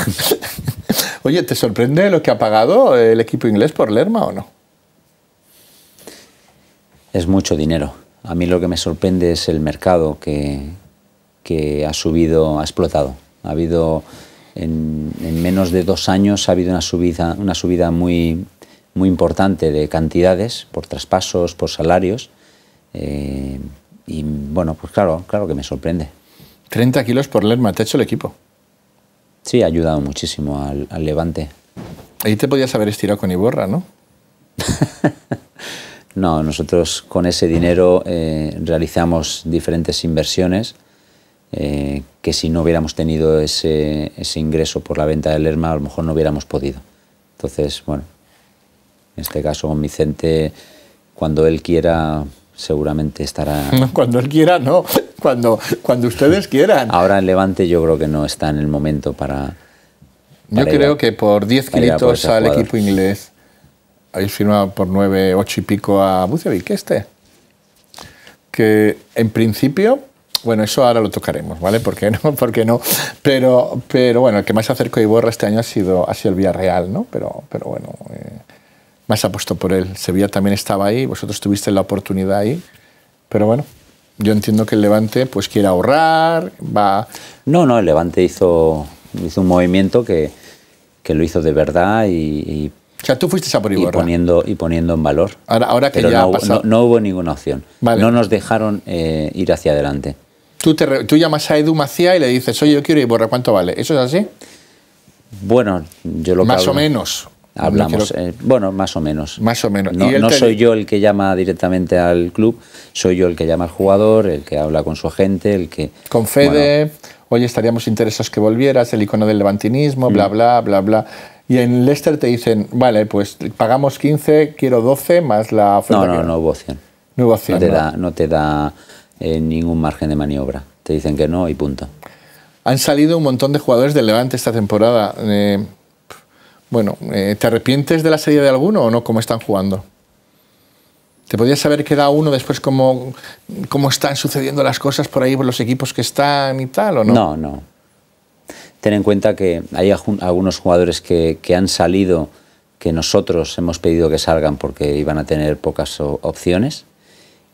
(laughs) Oye, ¿te sorprende lo que ha pagado el equipo inglés por Lerma o no? Es mucho dinero. A mí lo que me sorprende es el mercado que, que ha subido, ha explotado. Ha habido, en, menos de dos años, ha habido una subida, una subida muy, muy importante de cantidades por traspasos, por salarios. Eh, y bueno, pues claro, claro que me sorprende. 30 kilos por Lerma, ¿te ha hecho el equipo? Sí, ha ayudado muchísimo al, Levante. Ahí te podías haber estirado con Iborra, ¿no? (laughs) no, nosotros con ese dinero eh, realizamos diferentes inversiones eh, que si no hubiéramos tenido ese, ese, ingreso por la venta del Lerma, a lo mejor no hubiéramos podido. Entonces, bueno, en este caso Vicente, cuando él quiera, seguramente estará... (laughs) Cuando él quiera, no. Cuando, cuando ustedes quieran. Ahora en Levante yo creo que no está en el momento para... yo creo que por 10 kilitos al equipo inglés hay firmado por 9, 8 y pico a que este. Que en principio bueno, eso ahora lo tocaremos, ¿vale? ¿Por qué no? (laughs) ¿Por no? Pero, pero bueno, el que más se acercó a Iborra este año ha sido, ha sido el Villarreal, ¿no? Pero, pero bueno, eh, más apostó por él. Sevilla también estaba ahí, vosotros tuviste la oportunidad ahí, pero bueno, yo entiendo que el Levante pues quiere ahorrar, va... No, no, el Levante hizo, hizo un movimiento que, que lo hizo de verdad y, o sea, tú fuiste a por Iborra. Y poniendo, y poniendo en valor. Ahora, ahora que Pero ya no, pasado. No, hubo ninguna opción. No nos dejaron eh, ir hacia adelante. Tú, llamas a Edu Macía y le dices, oye, yo quiero borra, ¿cuánto vale? ¿Eso es así? Bueno, yo lo Más o menos. Hablamos, eh, bueno, más o menos. Más o menos. No, no soy yo el que llama directamente al club, soy yo el que llama al jugador, el que habla con su agente, el que... Con Fede, oye, estaríamos interesados que volvieras, el icono del levantinismo, bla, mm. bla, bla, bla. Y en Leicester te dicen, vale, pues pagamos 15, quiero 12 más la oferta. No, no, no hubo No hubo te, Da, no te da ningún margen de maniobra. Te dicen que no y punto. Han salido un montón de jugadores del Levante esta temporada. Eh, bueno, eh, ¿te arrepientes de la salida de alguno o no? ¿Cómo están jugando? ¿Te podías saber qué da uno después cómo, cómo están sucediendo las cosas por ahí, por los equipos que están y tal o no? No, no. Ten en cuenta que hay algunos jugadores que, que han salido que nosotros hemos pedido que salgan porque iban a tener pocas opciones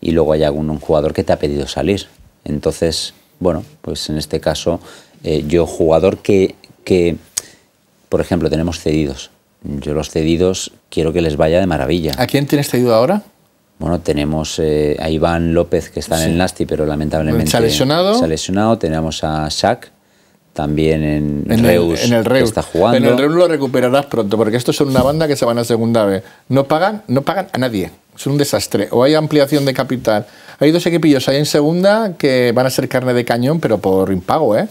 y luego hay algún un jugador que te ha pedido salir. Entonces, bueno, pues en este caso, eh, yo jugador que, que, por ejemplo, tenemos cedidos. Yo los cedidos quiero que les vaya de maravilla. ¿A quién tienes cedido ahora? Bueno, tenemos eh, a Iván López que está en el Nasti, pero lamentablemente se ha lesionado. Se ha lesionado. Tenemos a Shaq, también en, Reus, en el Reus. está jugando. En el Reus lo recuperarás pronto, porque estos son una banda que se van a segunda vez. No pagan, no pagan a nadie. Es un desastre. O hay ampliación de capital. Hay dos equipillos ahí en segunda que van a ser carne de cañón, pero por impago, ¿eh?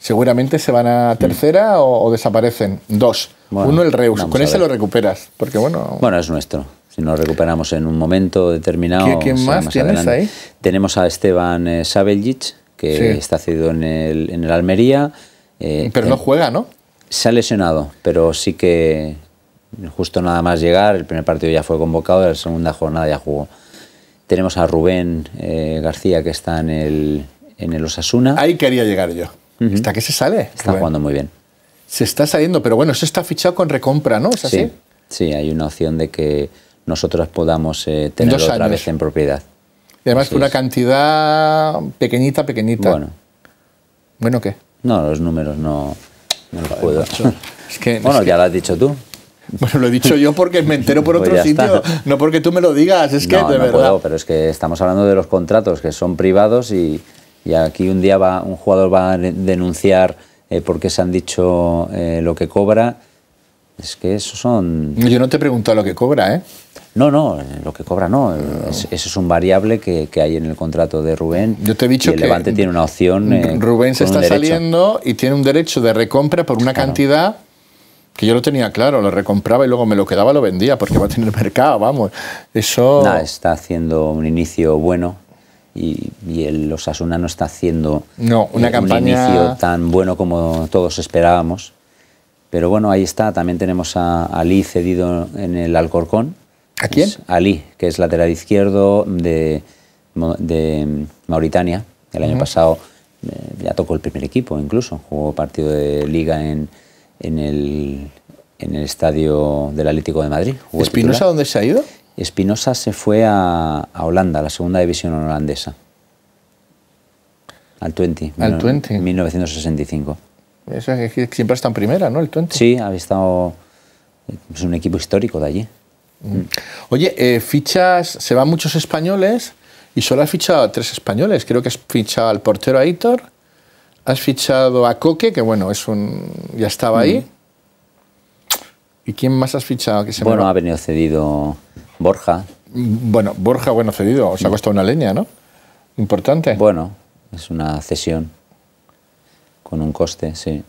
Seguramente se van a mm. tercera o, desaparecen. Dos. Uno el Reus. Con ese lo recuperas, porque bueno... Bueno, es nuestro. Si nos recuperamos en un momento determinado... ¿Quién más, Tenemos a Esteban eh, que está cedido en el, Almería. Eh, pero no eh, juega, ¿no? Se ha lesionado, pero sí que justo nada más llegar, el primer partido ya fue convocado, la segunda jornada ya jugó. Tenemos a Rubén eh, García que está en el, en Osasuna. Ahí quería llegar yo. ¿Hasta que se sale? Está jugando muy bien. Se está saliendo, pero bueno, se está fichado con recompra, ¿no? así? Sí, hay una opción de que nosotros podamos tenerlo otra vez en propiedad además que una cantidad pequeñita, pequeñita. Bueno. ¿Bueno qué? No, los números no, no los puedo. (laughs) Es que, bueno, ya lo has dicho tú. Bueno, lo he dicho yo porque me entero por (laughs) pues otro sitio, no porque tú me lo digas, es que de no verdad. Puedo, pero es que estamos hablando de los contratos que son privados y, y aquí un día va, un jugador va a denunciar eh, porque se han dicho eh, lo que cobra es que eso son... Yo no te he preguntado lo que cobra, ¿eh? No, no, lo que cobra no. eso es un variable que, hay en el contrato de Rubén. Yo te he dicho el que Levante tiene una opción. Eh, Rubén se está saliendo y tiene un derecho de recompra por una cantidad que yo lo tenía claro, lo recompraba y luego me lo quedaba, lo vendía porque va a tener (laughs) mercado, vamos. Eso. está haciendo un inicio bueno y, y el Osasuna no está haciendo no, una eh, un inicio tan bueno como todos esperábamos. Pero bueno, ahí está. También tenemos a Ali cedido en el Alcorcón. ¿A quién? Es Ali, que es lateral izquierdo de, Mauritania. El año pasado eh, ya tocó el primer equipo, incluso. Jugó partido de liga en, el, estadio del Atlético de Madrid. ¿Espinosa dónde se ha ido? Espinosa se fue a, Holanda, a la segunda división holandesa. Al 20. Al 1965. Eso es, siempre está en primera, ¿no? El Twente. Sí, ha estado. Es pues, un equipo histórico de allí. Mm. Oye, eh, fichas. Se van muchos españoles y solo has fichado a tres españoles. Creo que has fichado al portero Aitor, has fichado a Coque, que bueno, es un ya estaba ahí. Mm. ¿Y quién más has fichado? Que se bueno, ha venido cedido Borja. Mm, bueno, Borja, bueno, cedido. Os ha costado una leña, ¿no? Importante. Bueno, es una cesión. Con un coste, sí.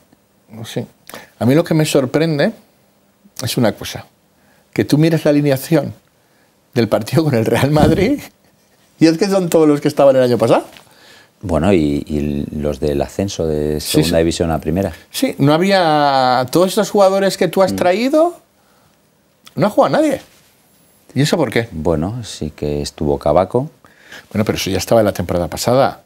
Pues sí. A mí lo que me sorprende es una cosa, que tú mires la alineación del partido con el Real Madrid (laughs) y es que son todos los que estaban el año pasado. Bueno, y, los del ascenso de segunda división a primera. Sí, no había todos esos jugadores que tú has mm. traído, no ha jugado nadie. ¿Y eso por qué? Bueno, sí que estuvo Cabaco. Bueno, pero eso ya estaba en la temporada pasada.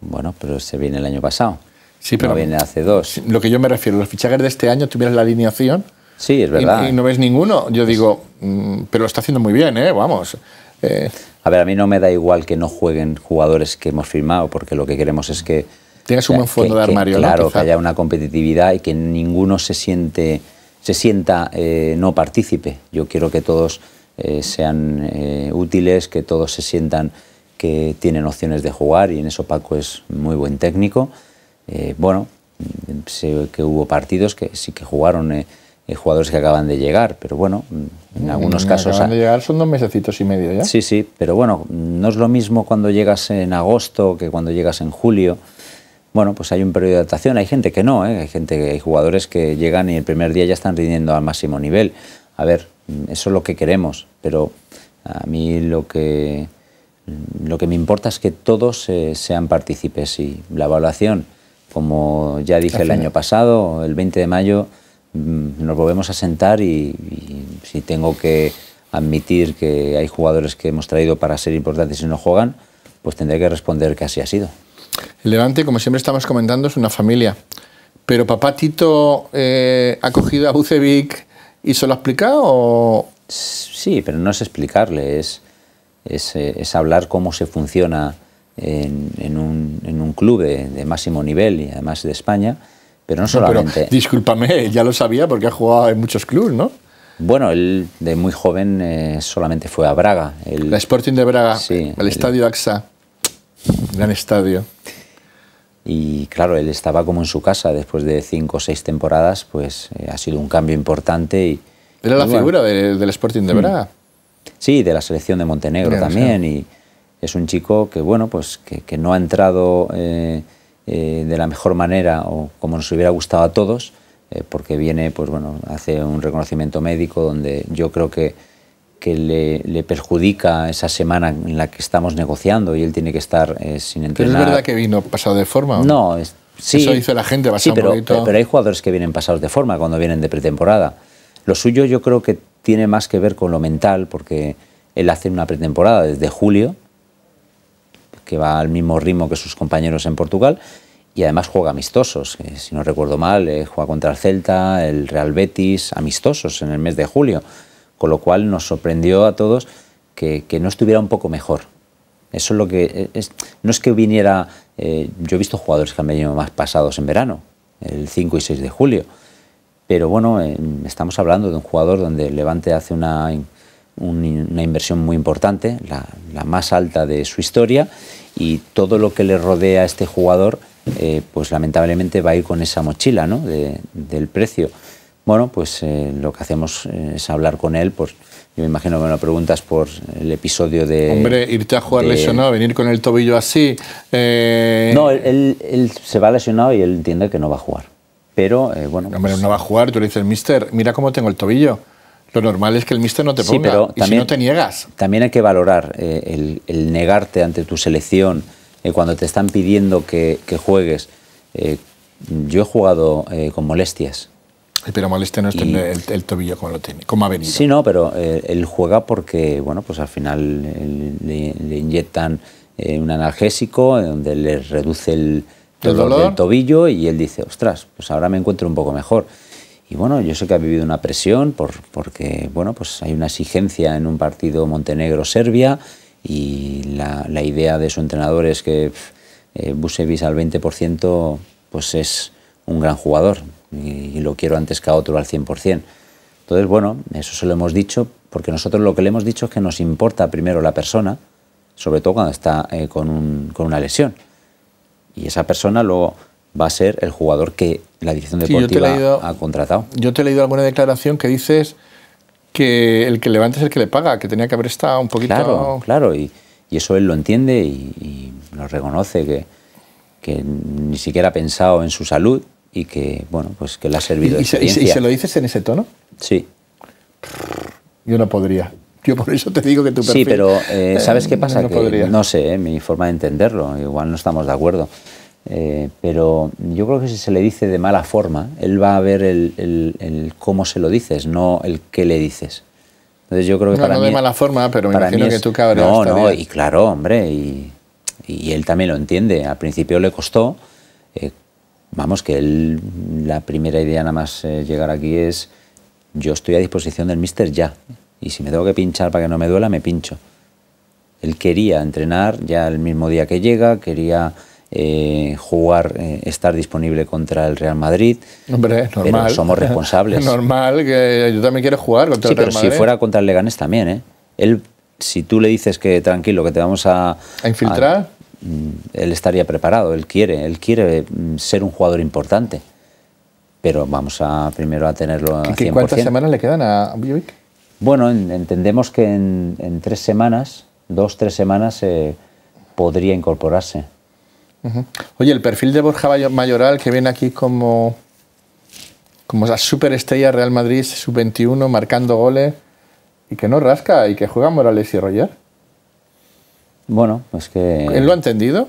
Bueno, pero se viene el año pasado. Sí, pero viene hace dos. Lo que yo me refiero, los fichajes de este año, tuvieran la alineación. Sí, es verdad. Y, no ves ninguno. Yo digo, mm, pero lo está haciendo muy bien, ¿eh? Vamos. Eh. A ver, a mí no me da igual que no jueguen jugadores que hemos firmado, porque lo que queremos es que. Tengas un buen fondo de armario, Claro, que haya una competitividad y que ninguno se siente se sienta eh, no partícipe. Yo quiero que todos sean útiles, que todos se sientan que tienen opciones de jugar y en eso Paco es muy buen técnico eh, bueno, mm, sé que hubo partidos que sí que jugaron eh, eh jugadores que acaban de llegar, pero bueno, mm, en mm, algunos casos... Acaban de llegar son dos mesecitos y medio ya. Sí, sí, pero bueno, no es lo mismo cuando llegas en agosto que cuando llegas en julio. Bueno, pues hay un periodo de adaptación, hay gente que no, ¿eh? hay gente hay jugadores que llegan y el primer día ya están rindiendo al máximo nivel. A ver, eso es lo que queremos, pero a mí lo que lo que me importa es que todos eh, sean partícipes y la evaluación como ya dije el año pasado, el 20 de mayo mm, nos volvemos a sentar y, si tengo que admitir que hay jugadores que hemos traído para ser importantes y no juegan, pues tendré que responder que así ha sido. El Levante, como siempre estamos comentando, es una familia. Pero papá Tito eh, ha cogido a Bucevic y se lo ha explicado. Sí, pero no es explicarle, es, es, eh, es hablar cómo se funciona en, un, en un, club de, máximo nivel y además de España, pero no solamente... Pero, discúlpame, ya lo sabía porque ha jugado en muchos clubes, ¿no? Bueno, él de muy joven eh, solamente fue a Braga. El La Sporting de Braga, sí, el, estadio AXA, gran estadio. Y claro, él estaba como en su casa después de cinco o seis temporadas, pues eh, ha sido un cambio importante. Y, Era la figura del Sporting de hmm. Braga. Sí, de la selección de Montenegro también. y es un chico que, bueno, pues que, no ha entrado eh, eh, de la mejor manera o como nos hubiera gustado a todos, eh, porque viene, pues bueno, hace un reconocimiento médico donde yo creo que, que le, perjudica esa semana en la que estamos negociando y él tiene que estar sin entrenar. es verdad que vino pasado de forma? No, sí. Eso dice la gente, pero, pero hay jugadores que vienen pasados de forma cuando vienen de pretemporada. Lo suyo yo creo que tiene más que ver con lo mental, porque él hace una pretemporada desde julio, que va al mismo ritmo que sus compañeros en Portugal y además juega amistosos. si no recuerdo mal, eh, juega contra el Celta, el Real Betis, amistosos en el mes de julio. Con lo cual nos sorprendió a todos que, no estuviera un poco mejor. Eso es lo que. Eh, es, no es que viniera. Eh, yo he visto jugadores que han venido más pasados en verano, el 5 y 6 de julio. Pero bueno, estamos hablando de un jugador donde Levante hace una una inversión muy importante, la, más alta de su historia, y todo lo que le rodea a este jugador, eh, pues lamentablemente va a ir con esa mochila ¿no? del precio. Bueno, pues eh, lo que hacemos eh, es hablar con él, pues yo me imagino que me lo preguntas por el episodio de... Hombre, irte a jugar lesionado, venir con el tobillo así... No, él, se va lesionado y él entiende que no va a jugar. Pero, bueno... Hombre, pues no va a jugar, tú le dices, mister, mira cómo tengo el tobillo. Lo normal es que el mister no te ponga. pero también, si no te niegas. También hay que valorar eh, el, negarte ante tu selección eh, cuando te están pidiendo que, juegues. Eh, yo he jugado con molestias. Pero molestia no es tener el, tobillo como lo tiene, como ha venido. Sí, no, pero él juega porque, bueno, pues al final le, inyectan un analgésico donde le reduce el dolor del tobillo y él dice, ostras, pues ahora me encuentro un poco mejor. Y bueno, yo sé que ha vivido una presión por, porque bueno, pues hay una exigencia en un partido Montenegro-Serbia y la, idea de su entrenador es que Busevis eh, al 20% pues es un gran jugador y, lo quiero antes que a otro al 100%. Entonces, bueno, eso se lo hemos dicho porque nosotros lo que le hemos dicho es que nos importa primero la persona, sobre todo cuando está eh, con, con una lesión. Y esa persona luego va a ser el jugador que la dirección deportiva ha contratado. Yo te he leído alguna declaración que dices que el que levanta es el que le paga, que tenía que haber estado un poquito... Claro, claro, y, eso él lo entiende y, lo reconoce, que, ni siquiera ha pensado en su salud y que, bueno, pues que le ha servido. ¿Y, ¿Y, se, lo dices en ese tono? Sí. Yo no podría. Yo por eso te digo que tú Sí, pero eh, ¿sabes qué (laughs) pasa? No, que, no sé, eh, mi forma de entenderlo, igual no estamos de acuerdo. Eh, pero yo creo que si se le dice de mala forma, él va a ver el, cómo se lo dices, no el qué le dices. Entonces yo creo que no, no de mala forma, pero me imagino que tú cabreas. No, no, y claro, hombre, y, él también lo entiende. Al principio le costó. Eh, vamos, que él, la primera idea nada más eh, llegar aquí es, yo estoy a disposición del mister ya. Y si me tengo que pinchar para que no me duela, me pincho. Él quería entrenar ya el mismo día que llega, quería eh, jugar, eh, estar disponible contra el Real Madrid. Hombre, somos responsables. (laughs) normal, que yo también quiero jugar contra pero si fuera contra el Leganés también, ¿eh? Él, si tú le dices que tranquilo, que te vamos a... infiltrar? Mm, él estaría preparado, él quiere, él quiere mm, ser un jugador importante. Pero vamos a primero a tenerlo a 100%. ¿Cuántas semanas le quedan a Bujovic? Bueno, entendemos que en, tres semanas, dos, tres semanas, eh, podría incorporarse. Oye, el perfil de Borja Mayoral que viene aquí como, como la superestrella Real Madrid sub-21 marcando goles y que no rasca y que juega Morales y Roger. Bueno, pues que... ¿Él lo ha entendido?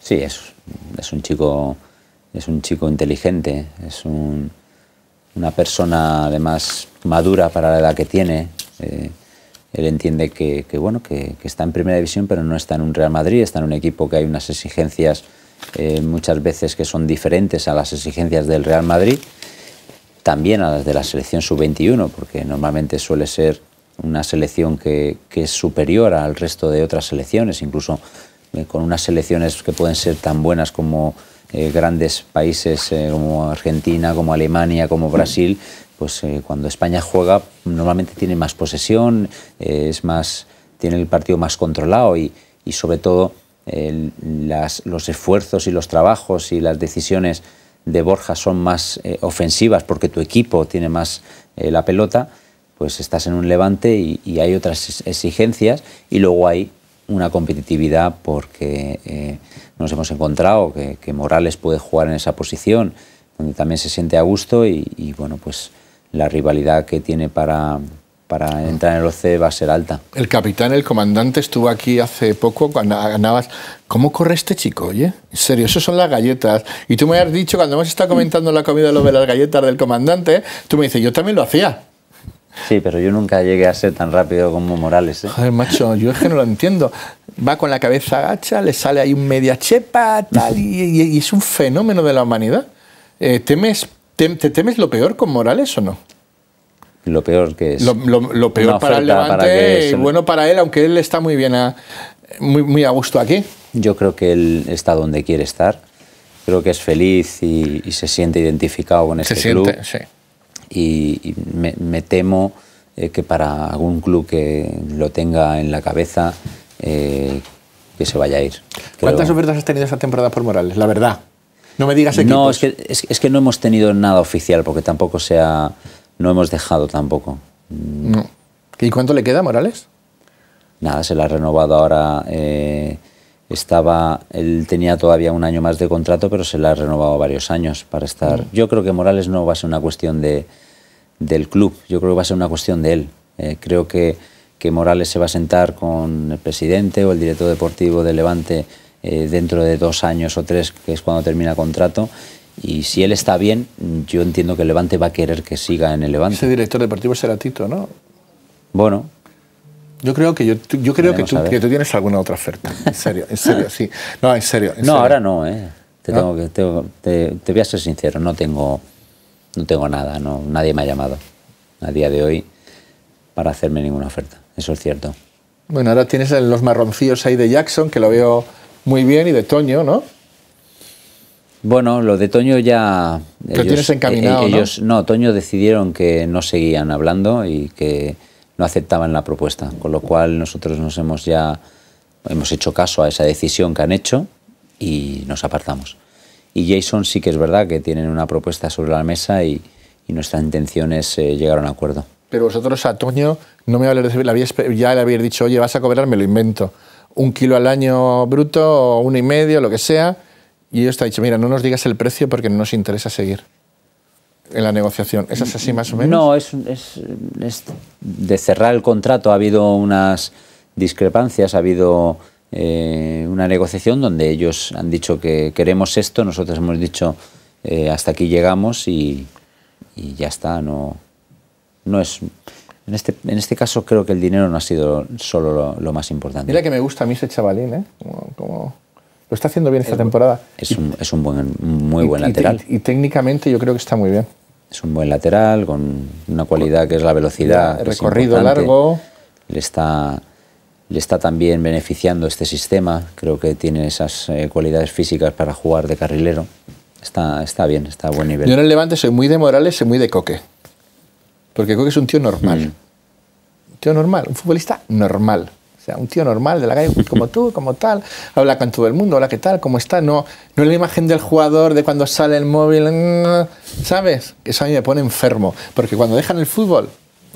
Sí, es, es un chico es un chico inteligente, es una persona además madura para la edad que tiene. Eh, él entiende que, bueno, que, está en primera división, pero no está en un Real Madrid, está en un equipo que hay unas exigencias eh, muchas veces que son diferentes a las exigencias del Real Madrid, también a las de la selección sub-21, porque normalmente suele ser una selección que, es superior al resto de otras selecciones, incluso eh, con unas selecciones que pueden ser tan buenas como eh, grandes países como Argentina, como Alemania, como Brasil, pues eh, cuando España juega normalmente tiene más posesión, eh, es más, tiene el partido más controlado y, sobre todo los esfuerzos y los trabajos y las decisiones de Borja son más eh, ofensivas porque tu equipo tiene más la pelota, pues estás en un levante y, hay otras exigencias y luego hay una competitividad porque nos hemos encontrado que, Morales puede jugar en esa posición donde también se siente a gusto y, y bueno, pues la rivalidad que tiene para, entrar en el OC va a ser alta. El capitán, el comandante, estuvo aquí hace poco, cuando ganabas. ¿Cómo corre este chico, oye? En serio, eso son las galletas. Y tú me has dicho, cuando hemos estado comentando la comida lo de las galletas del comandante, tú me dices, yo también lo hacía. Sí, pero yo nunca llegué a ser tan rápido como Morales. ¿eh? Joder, macho, yo es que no lo entiendo. Va con la cabeza agacha, le sale ahí un media chepa, tal, y, es un fenómeno de la humanidad. Eh, ¿temes, temes lo peor con Morales o no? lo peor que es. Lo, peor para el Levante bueno para él, aunque él está muy bien, a, muy, muy a gusto aquí. Yo creo que él está donde quiere estar. Creo que es feliz y, se siente identificado con este club. sí. Y, me, temo eh, que para algún club que lo tenga en la cabeza, eh, que se vaya a ir. ¿Cuántas ofertas has tenido esta temporada por Morales? La verdad. No me digas equipos. No, es que, es que no hemos tenido nada oficial, porque tampoco sea no hemos dejado tampoco. Mm. No. ¿Y cuánto le queda, Morales? Nada, se la ha renovado ahora. Eh, estaba, él tenía todavía un año más de contrato, pero se la ha renovado varios años para estar. Mm. Yo creo que Morales no va a ser una cuestión de, del club, yo creo que va a ser una cuestión de él. Eh, creo que, que, Morales se va a sentar con el presidente o el director deportivo de Levante eh, dentro de dos años o tres, que es cuando termina contrato, y si él está bien, yo entiendo que Levante va a querer que siga en el Levante. Ese director deportivo será Tito, ¿no? Bueno. Yo creo que yo, creo que tú, que tú, tienes alguna otra oferta. En serio, en serio, (laughs) sí. No, en serio. no, ahora no, ¿eh? Te, voy a ser sincero, no tengo, no tengo nada, no, nadie me ha llamado a día de hoy para hacerme ninguna oferta, eso es cierto. Bueno, ahora tienes los marroncillos ahí de Jackson, que lo veo muy bien, y de Toño, ¿no? Bueno, lo de Toño ya... Ellos, tienes eh, ¿no? Toño decidieron que no seguían hablando y que no aceptaban la propuesta, con lo cual nosotros nos hemos ya... Hemos hecho caso a esa decisión que han hecho y nos apartamos. Y Jason sí que es verdad que tienen una propuesta sobre la mesa y, y nuestra intención es eh, llegar a un acuerdo. Pero vosotros a Toño, no me habéis... Ya le habéis dicho, oye, vas a cobrar, me lo invento. Un kilo al año bruto, o uno y medio, lo que sea y ellos te han dicho, mira, no nos digas el precio porque no nos interesa seguir en la negociación. ¿Es mm, así más o menos? No, es, es, de cerrar el contrato ha habido unas discrepancias, ha habido eh, una negociación donde ellos han dicho que queremos esto, nosotros hemos dicho eh, hasta aquí llegamos y, ya está, no, no es... En este, en este caso creo que el dinero no ha sido solo lo, más importante. Mira que me gusta a mí ese chavalín, ¿eh? como lo está haciendo bien esta temporada. Es un, buen, muy buen lateral. Y, técnicamente yo creo que está muy bien. Es un buen lateral con una cualidad que es la velocidad. recorrido largo. Le está, le está también beneficiando este sistema. Creo que tiene esas eh, cualidades físicas para jugar de carrilero. Está, está bien, está a buen nivel. Yo en el Levante soy muy de Morales y muy de Coque. Porque Coque es un tío normal. Un mm. tío normal, un futbolista normal sea, un tío normal de la calle, como tú, como tal, habla con todo el mundo, habla ¿qué tal? ¿Cómo está? No, no es la imagen del jugador de cuando sale el móvil, mm, ¿sabes? Eso a mí me pone enfermo, porque cuando dejan el fútbol,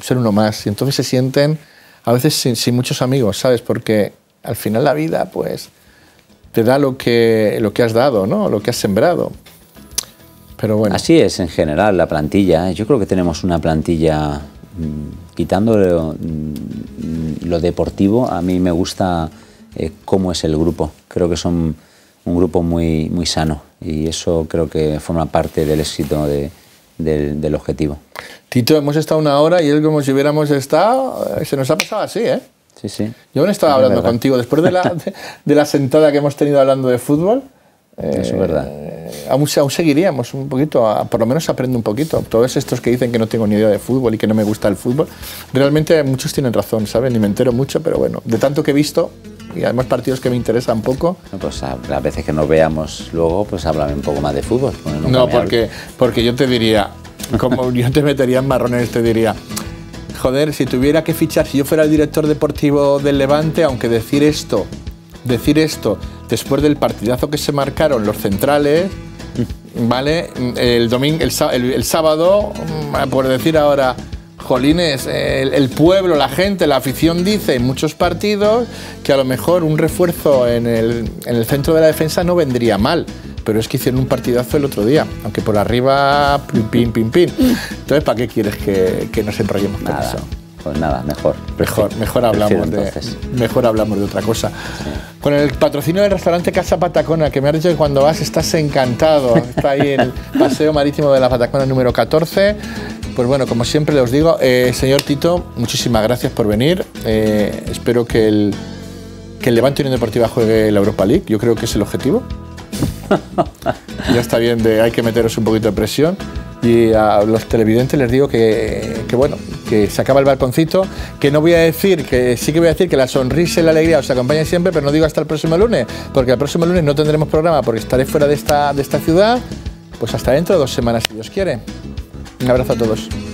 ser uno más, y entonces se sienten a veces sin, muchos amigos, ¿sabes? Porque al final la vida, pues, te da lo que, lo que has dado, ¿no? Lo que has sembrado. Pero bueno. Así es en general la plantilla. ¿eh? Yo creo que tenemos una plantilla Mm, quitando mm, lo, deportivo, a mí me gusta eh, cómo es el grupo. Creo que son un grupo muy, muy sano y eso creo que forma parte del éxito del, objetivo. Tito, hemos estado una hora y es como si hubiéramos estado, eh, se nos ha pasado así, ¿eh? Sí, sí. Yo no estaba hablando contigo después de la, (laughs) de, la sentada que hemos tenido hablando de fútbol. es verdad. Eh, eh, aún, seguiríamos un poquito, por lo menos aprendo un poquito. Todos estos que dicen que no tengo ni idea de fútbol y que no me gusta el fútbol, realmente muchos tienen razón, saben. Ni me entero mucho, pero bueno, de tanto que he visto y además partidos que me interesan poco. Pues a, veces que nos veamos luego, pues háblame un poco más de fútbol. no, porque, porque yo te diría, como yo te metería en marrones, te diría joder, si tuviera que fichar, si yo fuera el director deportivo del Levante, aunque decir esto, decir esto después del partidazo que se marcaron los centrales, ¿vale? El, domingo, el, sábado, mm, por decir ahora, Jolines, el, pueblo, la gente, la afición dice en muchos partidos que a lo mejor un refuerzo en el, centro de la defensa no vendría mal. Pero es que hicieron un partidazo el otro día, aunque por arriba, pim, pim, pim, pim. Mm. Entonces, ¿para qué quieres que, que nos enrollemos con eso? Pues nada, mejor. Mejor, mejor hablamos de. Mejor hablamos de otra cosa. Con el patrocinio del restaurante Casa Patacona, que me has dicho que cuando vas estás encantado. Está ahí el (laughs) Paseo Marítimo de la Patacona número 14. Pues bueno, como siempre os digo, eh, señor Tito, muchísimas gracias por venir. Eh, espero que el, que Levante Unión Deportiva juegue la Europa League. Yo creo que es el objetivo. (laughs) ya está bien de hay que meteros un poquito de presión y a los televidentes les digo que, bueno, que se acaba el balconcito, que no voy a decir, que sí que voy a decir que la sonrisa y la alegría os acompañen siempre, pero no digo hasta el próximo lunes, porque el próximo lunes no tendremos programa porque estaré fuera de esta, de esta ciudad, pues hasta dentro dos semanas si Dios quiere. Un abrazo a todos.